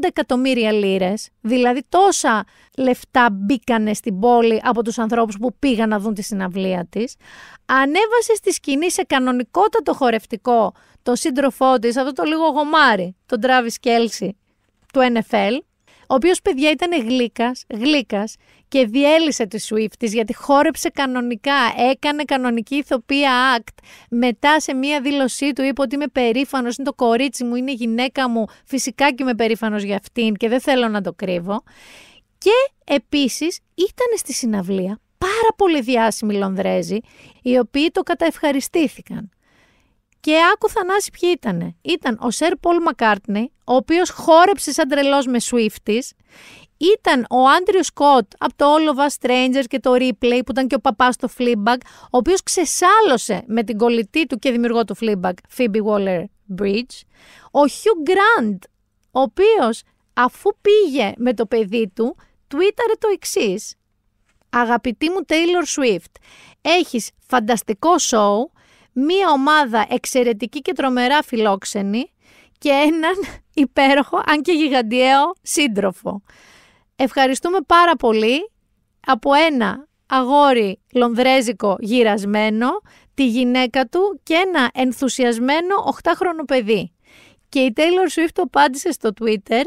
εκατομμύρια λίρες. Δηλαδή τόσα λεφτά μπήκανε στην πόλη από τους ανθρώπους που πήγαν να δουν τη συναυλία της. Ανέβασε στη σκηνή σε κανονικότατο χορευτικό το σύντροφό της αυτό το λίγο γομάρι, τον Τράβις Κέλσι του NFL, ο οποίος παιδιά ήταν γλύκας, γλύκας και διέλυσε τη Swifties γιατί χόρεψε κανονικά, έκανε κανονική ηθοπία act. Μετά σε μία δήλωσή του είπε ότι είμαι περήφανος, είναι το κορίτσι μου, είναι η γυναίκα μου, φυσικά και είμαι περήφανος για αυτήν και δεν θέλω να το κρύβω. Και επίσης ήταν στη συναυλία πάρα πολύ διάσημοι Λονδρέζοι, οι οποίοι το καταευχαριστήθηκαν. Και άκου άσοι ποιοι ήτανε. Ήταν ο Σερ Πολ Μακάρτνεϊ, ο οποίος χόρεψε σαν τρελός με Swifties ήταν ο Άντριο Σκοτ από το All of Strangers και το Replay που ήταν και ο παπάς στο Fleabag, ο οποίος ξεσάλωσε με την κολλητή του και δημιουργό του Fleabag, Phoebe Waller-Bridge. Ο Hugh Grant, ο οποίος αφού πήγε με το παιδί του, τουίταρε το εξής. Αγαπητή μου Taylor Swift, έχεις φανταστικό σοου, μία ομάδα εξαιρετική και τρομερά φιλόξενη και έναν υπέροχο, αν και γιγαντιαίο, σύντροφο. Ευχαριστούμε πάρα πολύ από ένα αγόρι λονδρέζικο γυρασμένο, τη γυναίκα του και ένα ενθουσιασμένο 8χρονο παιδί. Και η Taylor Swift απάντησε στο Twitter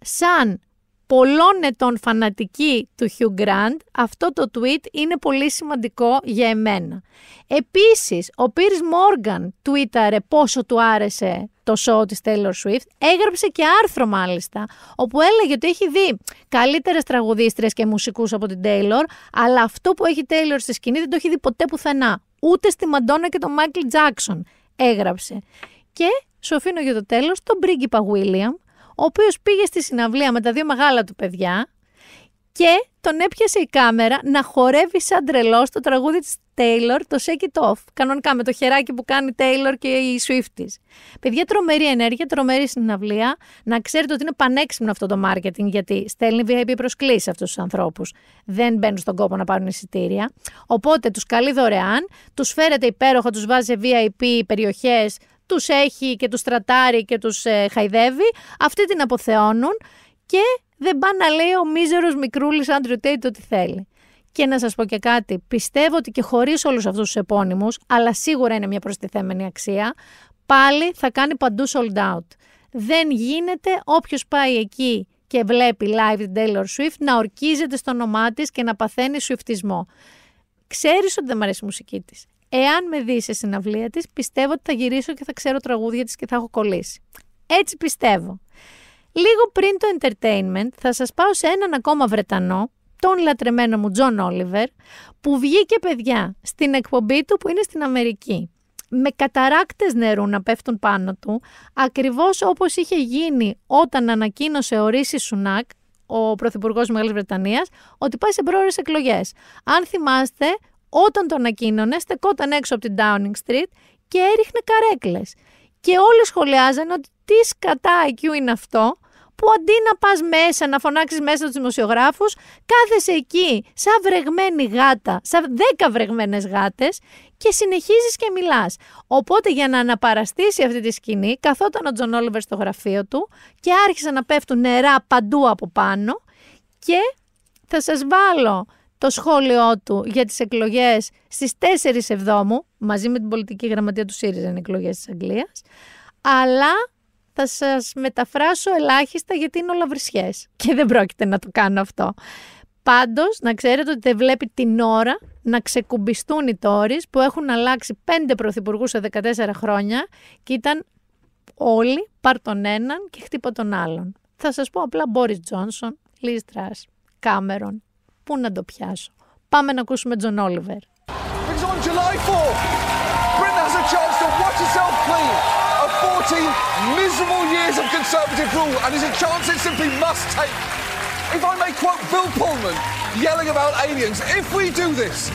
σαν πολλών ετών φανατική του Hugh Grant, αυτό το tweet είναι πολύ σημαντικό για εμένα. Επίσης, ο Piers Morgan tweetαρε πόσο του άρεσε το show της Taylor Swift, έγραψε και άρθρο μάλιστα, όπου έλεγε ότι έχει δει καλύτερες τραγουδίστρες και μουσικούς από την Taylor, αλλά αυτό που έχει Taylor στη σκηνή δεν το έχει δει ποτέ πουθενά, ούτε στη Μαντόνα και τον Μάικλ Τζάκσον έγραψε. Και σου αφήνω για το τέλος τον πρίγκιπα Βίλιαμ, ο οποίος πήγε στη συναυλία με τα δύο μεγάλα του παιδιά και τον έπιασε η κάμερα να χορεύει σαν τρελός το τραγούδι της Τέιλορ, το Shake It Off. Κανονικά με το χεράκι που κάνει Τέιλορ και η Swift τη. Παιδιά, τρομερή ενέργεια, τρομερή συναυλία. Να ξέρετε ότι είναι πανέξυπνο αυτό το marketing, γιατί στέλνει VIP προσκλήσεις αυτούς τους ανθρώπους. Δεν μπαίνουν στον κόπο να πάρουν εισιτήρια. Οπότε τους καλεί δωρεάν, τους φέρετε υπέροχα, τους βάζει VIP περιοχές, τους έχει και τους στρατάρει και τους ε, χαϊδεύει. Αυτοί την αποθεώνουν και δεν πάει να λέει ο μίζερος μικρούλης Άντριου Τέιτ ό,τι θέλει. Και να σας πω και κάτι, πιστεύω ότι και χωρίς όλους αυτούς τους επώνυμους, αλλά σίγουρα είναι μια προστιθέμενη αξία, πάλι θα κάνει παντού sold out. Δεν γίνεται όποιος πάει εκεί και βλέπει live την Taylor Swift να ορκίζεται στο όνομά της και να παθαίνει σουιφτισμό. Ξέρεις ότι δεν μου αρέσει η μουσική της. Εάν με δεις σε συναυλία της, πιστεύω ότι θα γυρίσω και θα ξέρω τραγούδια της και θα έχω κολλήσει. Έτσι πιστεύω. Λίγο πριν το entertainment θα σας πάω σε έναν ακόμα Βρετανό, τον λατρεμένο μου Τζον Όλιβερ, που βγήκε παιδιά στην εκπομπή του που είναι στην Αμερική. Με καταράκτες νερού να πέφτουν πάνω του, ακριβώς όπως είχε γίνει όταν ανακοίνωσε ο Ρίση Σουνάκ, ο Πρωθυπουργός Μεγάλης Βρετανίας, ότι πάει σε πρόορε εκλογές. Αν θυμάστε, όταν τον ανακοίνωνε, στεκόταν έξω από την Downing Street και έριχνε καρέκλες. Και όλοι σχολιάζαν ότι τι σκατά IQ είναι αυτό που αντί να πας μέσα, να φωνάξεις μέσα τους δημοσιογράφους, κάθεσαι εκεί σαν βρεγμένη γάτα, σαν δέκα βρεγμένες γάτες και συνεχίζεις και μιλάς. Οπότε για να αναπαραστήσει αυτή τη σκηνή, καθόταν ο Τζον Όλιβερ στο γραφείο του και άρχισαν να πέφτουν νερά παντού από πάνω και θα σας βάλω το σχόλιο του για τις εκλογές στις 4 Εβδόμου, μαζί με την πολιτική γραμματεία του ΣΥΡΙΖΑ είναι εκλογές της Αγγλίας, αλλά θα σας μεταφράσω ελάχιστα γιατί είναι όλα βρισιές. και δεν πρόκειται να το κάνω αυτό. Πάντως, να ξέρετε ότι δεν βλέπει την ώρα να ξεκουμπιστούν οι τόρις που έχουν αλλάξει πέντε πρωθυπουργούς σε 14 χρόνια και ήταν όλοι πάρ τον έναν και χτύπα τον άλλον. Θα σας πω απλά Μπόρις Τζόνσον, Λίζ Κάμερον. Πού να το πιάσω. Πάμε να ακούσουμε Τζον Όλιβερ. 13 miserable years of Conservative rule, and is a chance it simply must take. If I may quote Bill Pullman yelling about aliens, if we do this,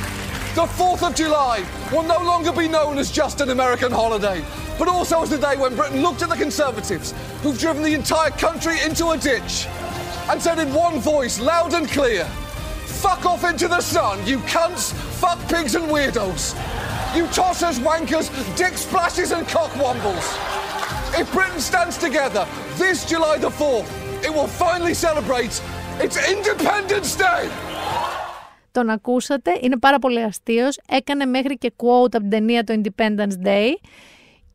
the 4th of July will no longer be known as just an American holiday, but also as the day when Britain looked at the Conservatives, who've driven the entire country into a ditch, and said in one voice, loud and clear, Fuck off into the sun, you cunts, fuck pigs and weirdos. You tossers, wankers, dick splashes and cockwombles. If Britain stands together this July the 4th, it will finally celebrate its Independence Day. Τον ακούσατε, είναι πάρα πολύ αστείος, έκανε μέχρι και quote από την ταινία το Independence Day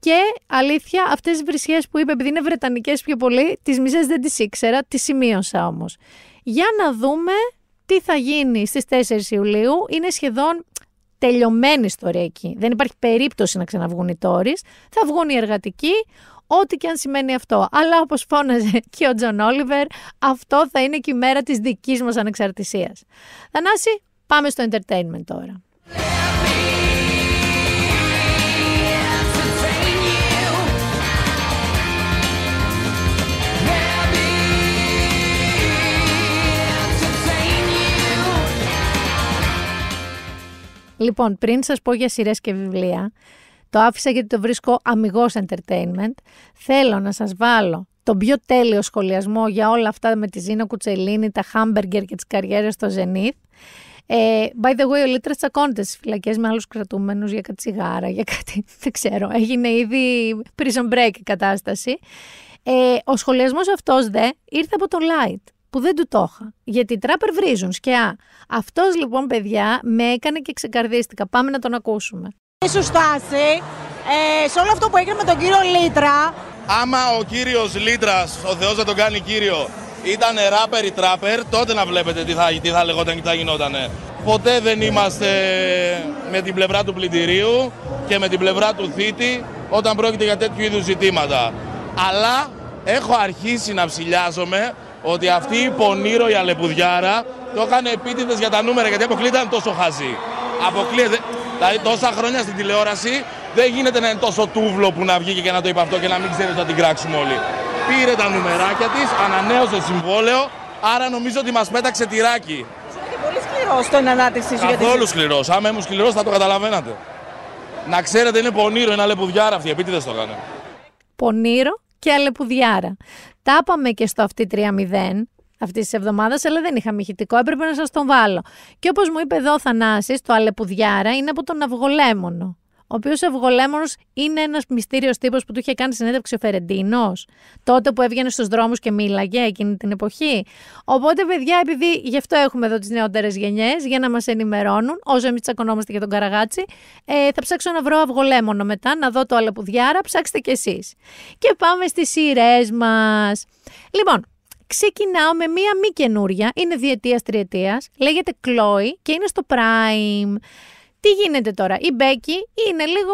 και αλήθεια, αυτές τις βρισιέ που είπε, επειδή είναι βρετανικές πιο πολύ, τις μισέ δεν τις ήξερα, τις σημείωσα όμως. Για να δούμε τι θα γίνει στις 4 Ιουλίου είναι σχεδόν τελειωμένη ιστορία εκεί. Δεν υπάρχει περίπτωση να ξαναβγούν οι τόρεις. Θα βγουν οι εργατικοί, ό,τι και αν σημαίνει αυτό. Αλλά όπως φώναζε και ο Τζον Όλιβερ, αυτό θα είναι και η μέρα της δικής μας ανεξαρτησίας. Θανάση, πάμε στο entertainment τώρα. Λοιπόν, πριν σας πω για σειρές και βιβλία, το άφησα γιατί το βρίσκω αμυγός entertainment. Θέλω να σας βάλω τον πιο τέλειο σχολιασμό για όλα αυτά με τη Ζήνα Κουτσελίνη, τα χάμπεργκερ και τις καριέρες στο Zenith. Ε, by the way, ο Λίτρας τσακώνεται στις φυλακές με άλλους κρατούμενους για κάτι τσιγάρα, για κάτι. Δεν ξέρω. Έγινε ήδη prison break η κατάσταση. Ε, ο σχολιασμός αυτός δε ήρθε από το Light που δεν του το είχα. Γιατί οι τράπερ βρίζουν σκιά. Αυτός λοιπόν, παιδιά, με έκανε και ξεκαρδίστηκα. Πάμε να τον ακούσουμε. Η σου ε, σε όλο αυτό που έγινε με τον κύριο Λίτρα. Άμα ο κύριος Λίτρας, ο Θεός να τον κάνει κύριο, ήταν ράπερ ή τράπερ, τότε να βλέπετε τι θα, τι θα λεγόταν και τι θα γινότανε. Ποτέ δεν είμαστε με την πλευρά του πλυντηρίου και με την πλευρά του θήτη όταν πρόκειται για τέτοιου είδους ζητήματα. Αλλά έχω αρχίσει να ψηλιάζομαι ότι αυτή η Πονήρο η Αλεπουδιάρα το έκανε επίτηδες για τα νούμερα γιατί αποκλείεται να τόσο χαζή. Αποκλείεται. Δηλαδή τόσα χρόνια στην τηλεόραση δεν γίνεται να είναι τόσο τούβλο που να βγει και να το είπε αυτό και να μην ξέρει ότι θα την κράξουμε όλοι. Πήρε τα νουμεράκια της, ανανέωσε συμβόλαιο, άρα νομίζω ότι μας πέταξε τυράκι. Είναι πολύ σκληρός στον ανάτευξη σου. Καθόλου τη... σκληρός. Άμα ήμουν σκληρός θα το καταλαβαίνατε. Να ξέρετε είναι πονήρο, είναι αλεπουδιάρα αυτή. Επίτηδες το έκανε. Πονήρο και αλεπουδιάρα. Τα είπαμε και στο αυτή 3-0 αυτής της εβδομάδας, αλλά δεν είχα ηχητικό. Έπρεπε να σας τον βάλω. Και όπως μου είπε εδώ ο Θανάσης, το αλεπουδιάρα είναι από τον Αυγολέμονο ο οποίος ευγολέμονος είναι ένας μυστήριος τύπος που του είχε κάνει συνέντευξη ο Φερεντίνος, τότε που έβγαινε στους δρόμους και μίλαγε εκείνη την εποχή. Οπότε, παιδιά, επειδή γι' αυτό έχουμε εδώ τις νεότερες γενιές, για να μας ενημερώνουν, όσο εμείς τσακωνόμαστε για τον Καραγάτσι, ε, θα ψάξω να βρω αυγολέμονο μετά, να δω το που άλλο διάρα, ψάξτε κι εσείς. Και πάμε στις σειρές μας. Λοιπόν, ξεκινάω με μία μη καινούρια, είναι διετία-τριετία, λέγεται Chloe και είναι στο Prime. Τι γίνεται τώρα, η Μπέκη είναι λίγο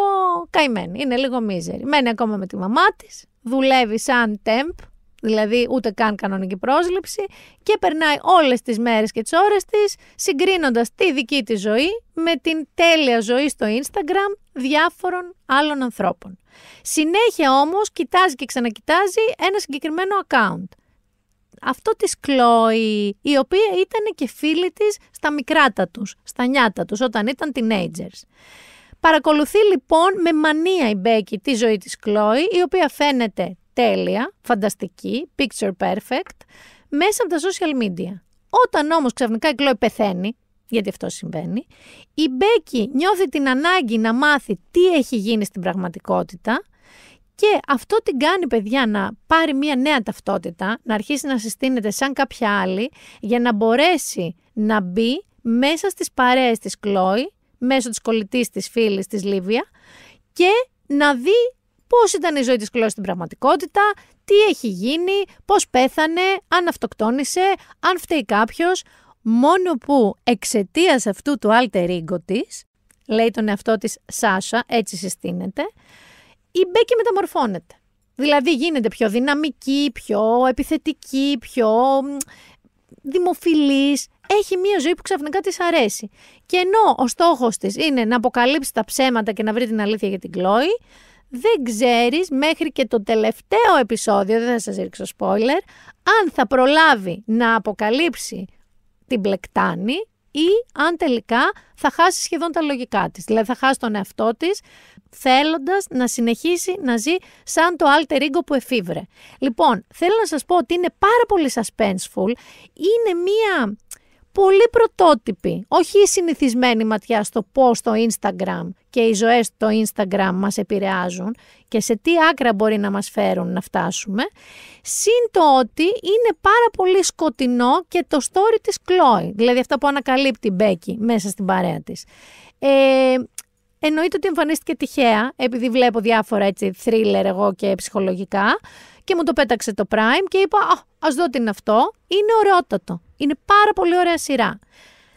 καημένη, είναι λίγο μίζερη. Μένει ακόμα με τη μαμά της, δουλεύει σαν temp, δηλαδή ούτε καν κανονική πρόσληψη και περνάει όλες τις μέρες και τις ώρες της συγκρίνοντας τη δική της ζωή με την τέλεια ζωή στο Instagram διάφορων άλλων ανθρώπων. Συνέχεια όμως κοιτάζει και ξανακοιτάζει ένα συγκεκριμένο account αυτό της Κλόη, η οποία ήταν και φίλη της στα μικράτα τους, στα νιάτα τους, όταν ήταν teenagers. Παρακολουθεί λοιπόν με μανία η Μπέκη τη ζωή της Κλόη, η οποία φαίνεται τέλεια, φανταστική, picture perfect, μέσα από τα social media. Όταν όμως ξαφνικά η Κλόη πεθαίνει, γιατί αυτό συμβαίνει, η Μπέκη νιώθει την ανάγκη να μάθει τι έχει γίνει στην πραγματικότητα και αυτό την κάνει, παιδιά, να πάρει μια νέα ταυτότητα, να αρχίσει να συστήνεται σαν κάποια άλλη, για να μπορέσει να μπει μέσα στις παρέες της Κλόη, μέσω της κολλητής της φίλης της Λίβια, και να δει πώς ήταν η ζωή της Κλόη στην πραγματικότητα, τι έχει γίνει, πώς πέθανε, αν αυτοκτόνησε, αν φταίει κάποιος, μόνο που εξαιτίας αυτού του alter ego της, λέει τον εαυτό της Σάσα, έτσι συστήνεται, η Μπέκη μεταμορφώνεται. Δηλαδή γίνεται πιο δυναμική, πιο επιθετική, πιο δημοφιλής. Έχει μια ζωή που ξαφνικά της αρέσει. Και ενώ ο στόχος της είναι να αποκαλύψει τα ψέματα και να βρει την αλήθεια για την Κλόη, δεν ξέρεις μέχρι και το τελευταίο επεισόδιο, δεν θα σας ρίξω spoiler, αν θα προλάβει να αποκαλύψει την πλεκτάνη ή αν τελικά θα χάσει σχεδόν τα λογικά της. Δηλαδή θα χάσει τον εαυτό της, θέλοντας να συνεχίσει να ζει σαν το alter ego που εφήβρε. Λοιπόν, θέλω να σας πω ότι είναι πάρα πολύ suspenseful, είναι μία πολύ πρωτότυπη, όχι η συνηθισμένη ματιά στο πώ το Instagram και οι ζωές στο Instagram μας επηρεάζουν και σε τι άκρα μπορεί να μας φέρουν να φτάσουμε, συν το ότι είναι πάρα πολύ σκοτεινό και το story της Chloe, δηλαδή αυτά που ανακαλύπτει η Μπέκη μέσα στην παρέα της. Ε, Εννοείται ότι εμφανίστηκε τυχαία, επειδή βλέπω διάφορα έτσι θρίλερ εγώ και ψυχολογικά. Και μου το πέταξε το Prime και είπα, α ας δω τι είναι αυτό. Είναι ωραιότατο. Είναι πάρα πολύ ωραία σειρά.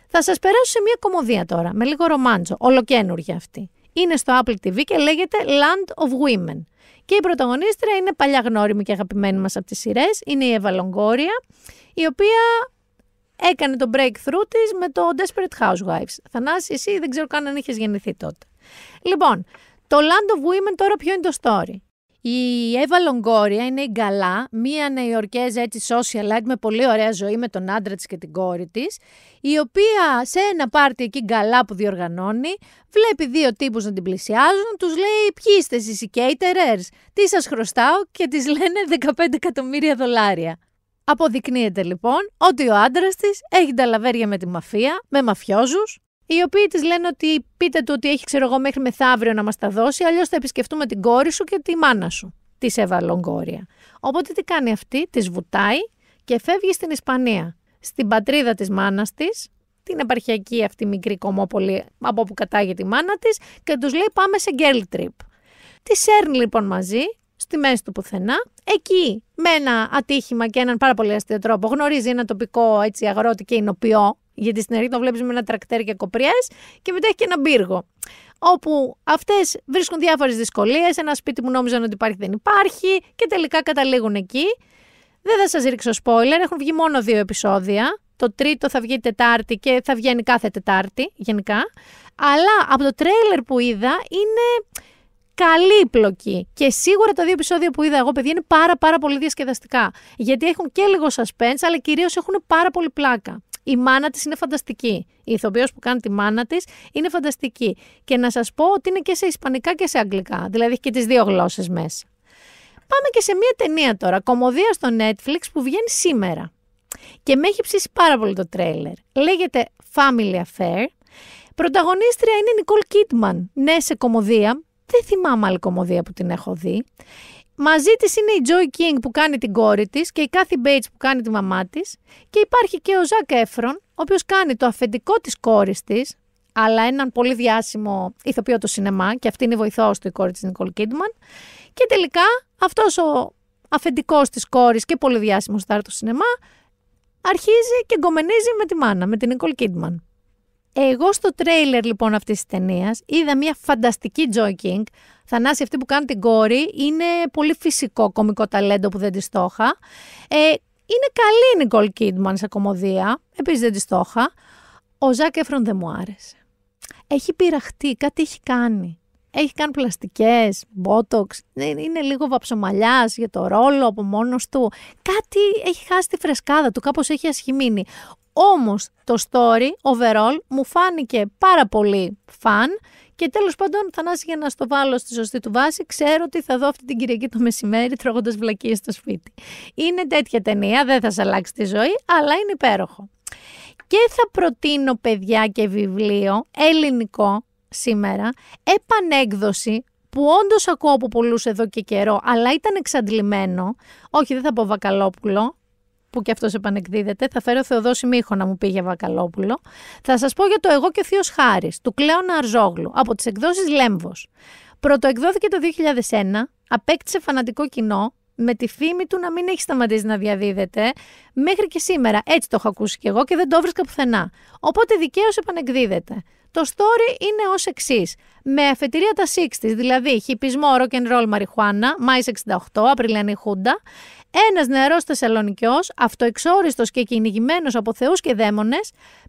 Θα σας περάσω σε μια κομμωδία τώρα, με λίγο ρομάντζο, Ολοκένουργη αυτή. Είναι στο Apple TV και λέγεται Land of Women. Και η πρωταγωνίστρια είναι παλιά γνώριμη και αγαπημένη μας από τις σειρές, είναι η Εύα Λογκόρια, η οποία έκανε το breakthrough της με το Desperate Housewives. Θανάση, εσύ δεν ξέρω καν αν είχες γεννηθεί τότε. Λοιπόν, το Land of Women τώρα ποιο είναι το story. Η Εύα Λογκόρια είναι η Γκαλά, μία νεοϊορκέζα έτσι socialite με πολύ ωραία ζωή με τον άντρα της και την κόρη της, η οποία σε ένα πάρτι εκεί Γκαλά που διοργανώνει, βλέπει δύο τύπους να την πλησιάζουν, τους λέει ποιοι είστε εσείς οι caterers, τι σας χρωστάω και της λένε 15 εκατομμύρια δολάρια. Αποδεικνύεται λοιπόν ότι ο άντρας της έχει τα λαβέρια με τη μαφία, με μαφιόζους οι οποίοι της λένε ότι πείτε του ότι έχει, ξέρω εγώ, μέχρι μεθαύριο να μας τα δώσει, αλλιώς θα επισκεφτούμε την κόρη σου και τη μάνα σου. Τη Εύα Οπότε τι κάνει αυτή, της βουτάει και φεύγει στην Ισπανία. Στην πατρίδα της μάνας της, την επαρχιακή αυτή μικρή κομμόπολη από όπου κατάγεται η μάνα της, και τους λέει πάμε σε girl trip. Τη σέρνει λοιπόν μαζί, στη μέση του πουθενά, εκεί με ένα ατύχημα και έναν πάρα πολύ αστείο τρόπο γνωρίζει ένα τοπικό έτσι, αγρότη και εινοποιό, γιατί στην αρχή το βλέπεις με ένα τρακτέρ και κοπριές και μετά έχει και ένα πύργο. Όπου αυτές βρίσκουν διάφορες δυσκολίες. Ένα σπίτι που νόμιζαν ότι υπάρχει δεν υπάρχει και τελικά καταλήγουν εκεί. Δεν θα σας ρίξω spoiler, έχουν βγει μόνο δύο επεισόδια. Το τρίτο θα βγει Τετάρτη και θα βγαίνει κάθε Τετάρτη γενικά. Αλλά από το τρέιλερ που είδα είναι καλή πλοκή Και σίγουρα τα δύο επεισόδια που είδα εγώ, παιδιά, είναι πάρα πάρα πολύ διασκεδαστικά. Γιατί έχουν και λίγο suspense, αλλά κυρίως έχουν πάρα πολύ πλάκα. Η μάνα της είναι φανταστική. Η ηθοποιός που κάνει τη μάνα της είναι φανταστική. Και να σας πω ότι είναι και σε Ισπανικά και σε Αγγλικά. Δηλαδή έχει και τις δύο γλώσσες μέσα. Πάμε και σε μία ταινία τώρα. Κομμωδία στο Netflix που βγαίνει σήμερα. Και με έχει ψήσει πάρα πολύ το τρέιλερ. Λέγεται Family Affair. Πρωταγωνίστρια είναι η Νικόλ Kidman. Ναι, σε κομμωδία. Δεν θυμάμαι άλλη κομμωδία που την έχω δει. Μαζί της είναι η Joy King που κάνει την κόρη της και η Kathy Bates που κάνει τη μαμά της και υπάρχει και ο Ζακ Έφρον, ο οποίος κάνει το αφεντικό της κόρης της, αλλά έναν πολύ διάσημο ηθοποιό του σινεμά και αυτή είναι η βοηθός του η κόρη της Νικόλ Κίντμαν και τελικά αυτός ο αφεντικός της κόρης και πολύ διάσημος στάρ του σινεμά αρχίζει και γκομενίζει με τη μάνα, με την Νικόλ Κίντμαν. Εγώ στο τρέιλερ λοιπόν αυτής της ταινίας είδα μια φανταστική joking. Θανάση, αυτή που κάνει την κόρη, είναι πολύ φυσικό κομικό ταλέντο που δεν της στόχα. Ε, είναι καλή η Νικόλ Κίντμαν σε κομμωδία, επίσης δεν της στόχα. Ο Ζάκ Έφρον δεν μου άρεσε. Έχει πειραχτεί, κάτι έχει κάνει. Έχει κάνει πλαστικές, μπότοξ, ε, είναι λίγο βαψομαλιάς για το ρόλο από μόνος του. Κάτι έχει χάσει τη φρεσκάδα του, κάπως έχει ασχημείνει. Όμως το story overall μου φάνηκε πάρα πολύ φαν και τέλος πάντων, Θανάση, για να στο βάλω στη σωστή του βάση, ξέρω ότι θα δω αυτή την Κυριακή το μεσημέρι τρώγοντας βλακίες στο σπίτι. Είναι τέτοια ταινία, δεν θα σε αλλάξει τη ζωή, αλλά είναι υπέροχο. Και θα προτείνω παιδιά και βιβλίο ελληνικό σήμερα επανέκδοση που όντως ακούω από πολλούς εδώ και καιρό, αλλά ήταν εξαντλημένο. Όχι, δεν θα πω Βακαλόπουλο, που και αυτός επανεκδίδεται. Θα φέρω Θεοδόση Μίχο να μου πήγε Βακαλόπουλο. Θα σας πω για το «Εγώ και ο Θείος Χάρης» του Κλέωνα Αρζόγλου, από τις εκδόσεις Λέμβος. Πρωτοεκδόθηκε το 2001, απέκτησε φανατικό κοινό, με τη φήμη του να μην έχει σταματήσει να διαδίδεται μέχρι και σήμερα. Έτσι το έχω ακούσει κι εγώ και δεν το βρίσκα πουθενά. Οπότε δικαίως επανεκδίδεται. Το story είναι ως εξής. Με αφετηρία τα 60s, δηλαδή χυπισμό, rock and roll, μαριχουάνα, Μάη 68, Απριλιανή Χούντα, ένας νεαρός Θεσσαλονικιός, αυτοεξόριστος και κυνηγημένος από θεούς και δαίμονες,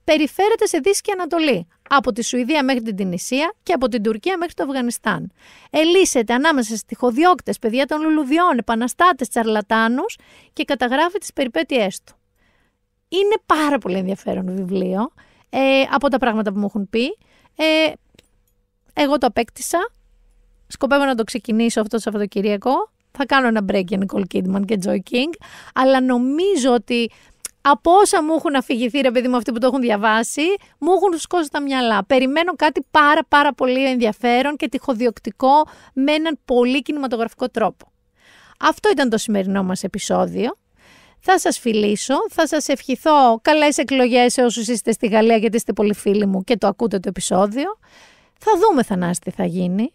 περιφέρεται σε Δύση και Ανατολή, από τη Σουηδία μέχρι την Τινησία και από την Τουρκία μέχρι το Αφγανιστάν. Ελίσσεται ανάμεσα στις τυχοδιώκτες, παιδιά των λουλουδιών, επαναστάτες, τσαρλατάνους και καταγράφει τις περιπέτειές του. Είναι πάρα πολύ ενδιαφέρον βιβλίο ε, από τα πράγματα που μου έχουν πει. Ε, εγώ το απέκτησα. Σκοπεύω να το ξεκινήσω αυτό το Σαββατοκύριακο. Θα κάνω ένα break για Nicole Kidman και Joy King. Αλλά νομίζω ότι από όσα μου έχουν αφηγηθεί, ρε παιδί μου, αυτοί που το έχουν διαβάσει, μου έχουν σκώσει τα μυαλά. Περιμένω κάτι πάρα πάρα πολύ ενδιαφέρον και τυχοδιοκτικό με έναν πολύ κινηματογραφικό τρόπο. Αυτό ήταν το σημερινό μας επεισόδιο. Θα σας φιλήσω, θα σας ευχηθώ καλές εκλογές σε όσους είστε στη Γαλλία γιατί είστε πολύ φίλοι μου και το ακούτε το επεισόδιο. Θα δούμε Θανάση τι θα γίνει,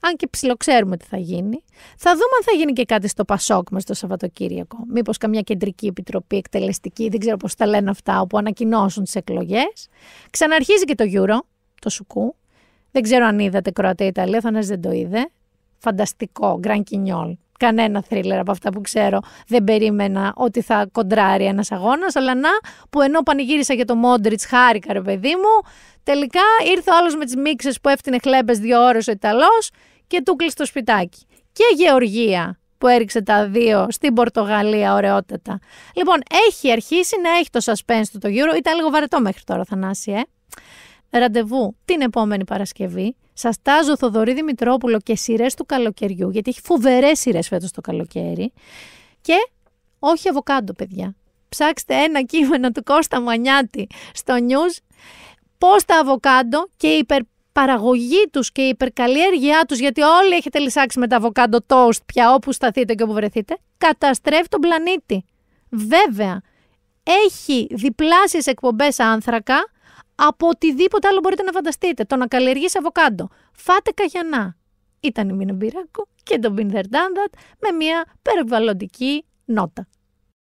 αν και ψιλοξέρουμε τι θα γίνει. Θα δούμε αν θα γίνει και κάτι στο Πασόκ μας το Σαββατοκύριακο. Μήπως καμιά κεντρική επιτροπή εκτελεστική, δεν ξέρω πώς τα λένε αυτά, όπου ανακοινώσουν τις εκλογές. Ξαναρχίζει και το Euro, το Σουκού. Δεν ξέρω αν είδατε Κροατία-Ιταλία, Θανάσης δεν το είδε. Φανταστικό, Grand Κινιόλ κανένα θρίλερ από αυτά που ξέρω. Δεν περίμενα ότι θα κοντράρει ένας αγώνας. Αλλά να, που ενώ πανηγύρισα για το Μόντριτ, χάρηκα ρε παιδί μου. Τελικά ήρθε ο με τις μίξες που έφτιανε χλέμπες δύο ώρες ο Ιταλός και του κλειστό σπιτάκι. Και Γεωργία που έριξε τα δύο στην Πορτογαλία ωραιότατα. Λοιπόν, έχει αρχίσει να έχει το suspense του το γύρο, Ήταν λίγο βαρετό μέχρι τώρα, Θανάση, ε. Ραντεβού την επόμενη Παρασκευή. Σας τάζω Θοδωρή Δημητρόπουλο και σειρές του καλοκαιριού, γιατί έχει φοβερές σειρές φέτος το καλοκαίρι. Και όχι αβοκάντο, παιδιά. Ψάξτε ένα κείμενο του Κώστα Μανιάτη στο news. Πώς τα αβοκάντο και η υπερπαραγωγή τους και η υπερκαλλιέργειά τους, γιατί όλοι έχετε λυσάξει με τα αβοκάντο toast πια όπου σταθείτε και όπου βρεθείτε, καταστρέφει τον πλανήτη. Βέβαια, έχει διπλάσει εκπομπές άνθρακα από οτιδήποτε άλλο μπορείτε να φανταστείτε. Το να καλλιεργείς αβοκάντο. Φάτε καγιανά. Ήταν η Μίνα και τον Μπιντερντάντατ με μια περιβαλλοντική νότα.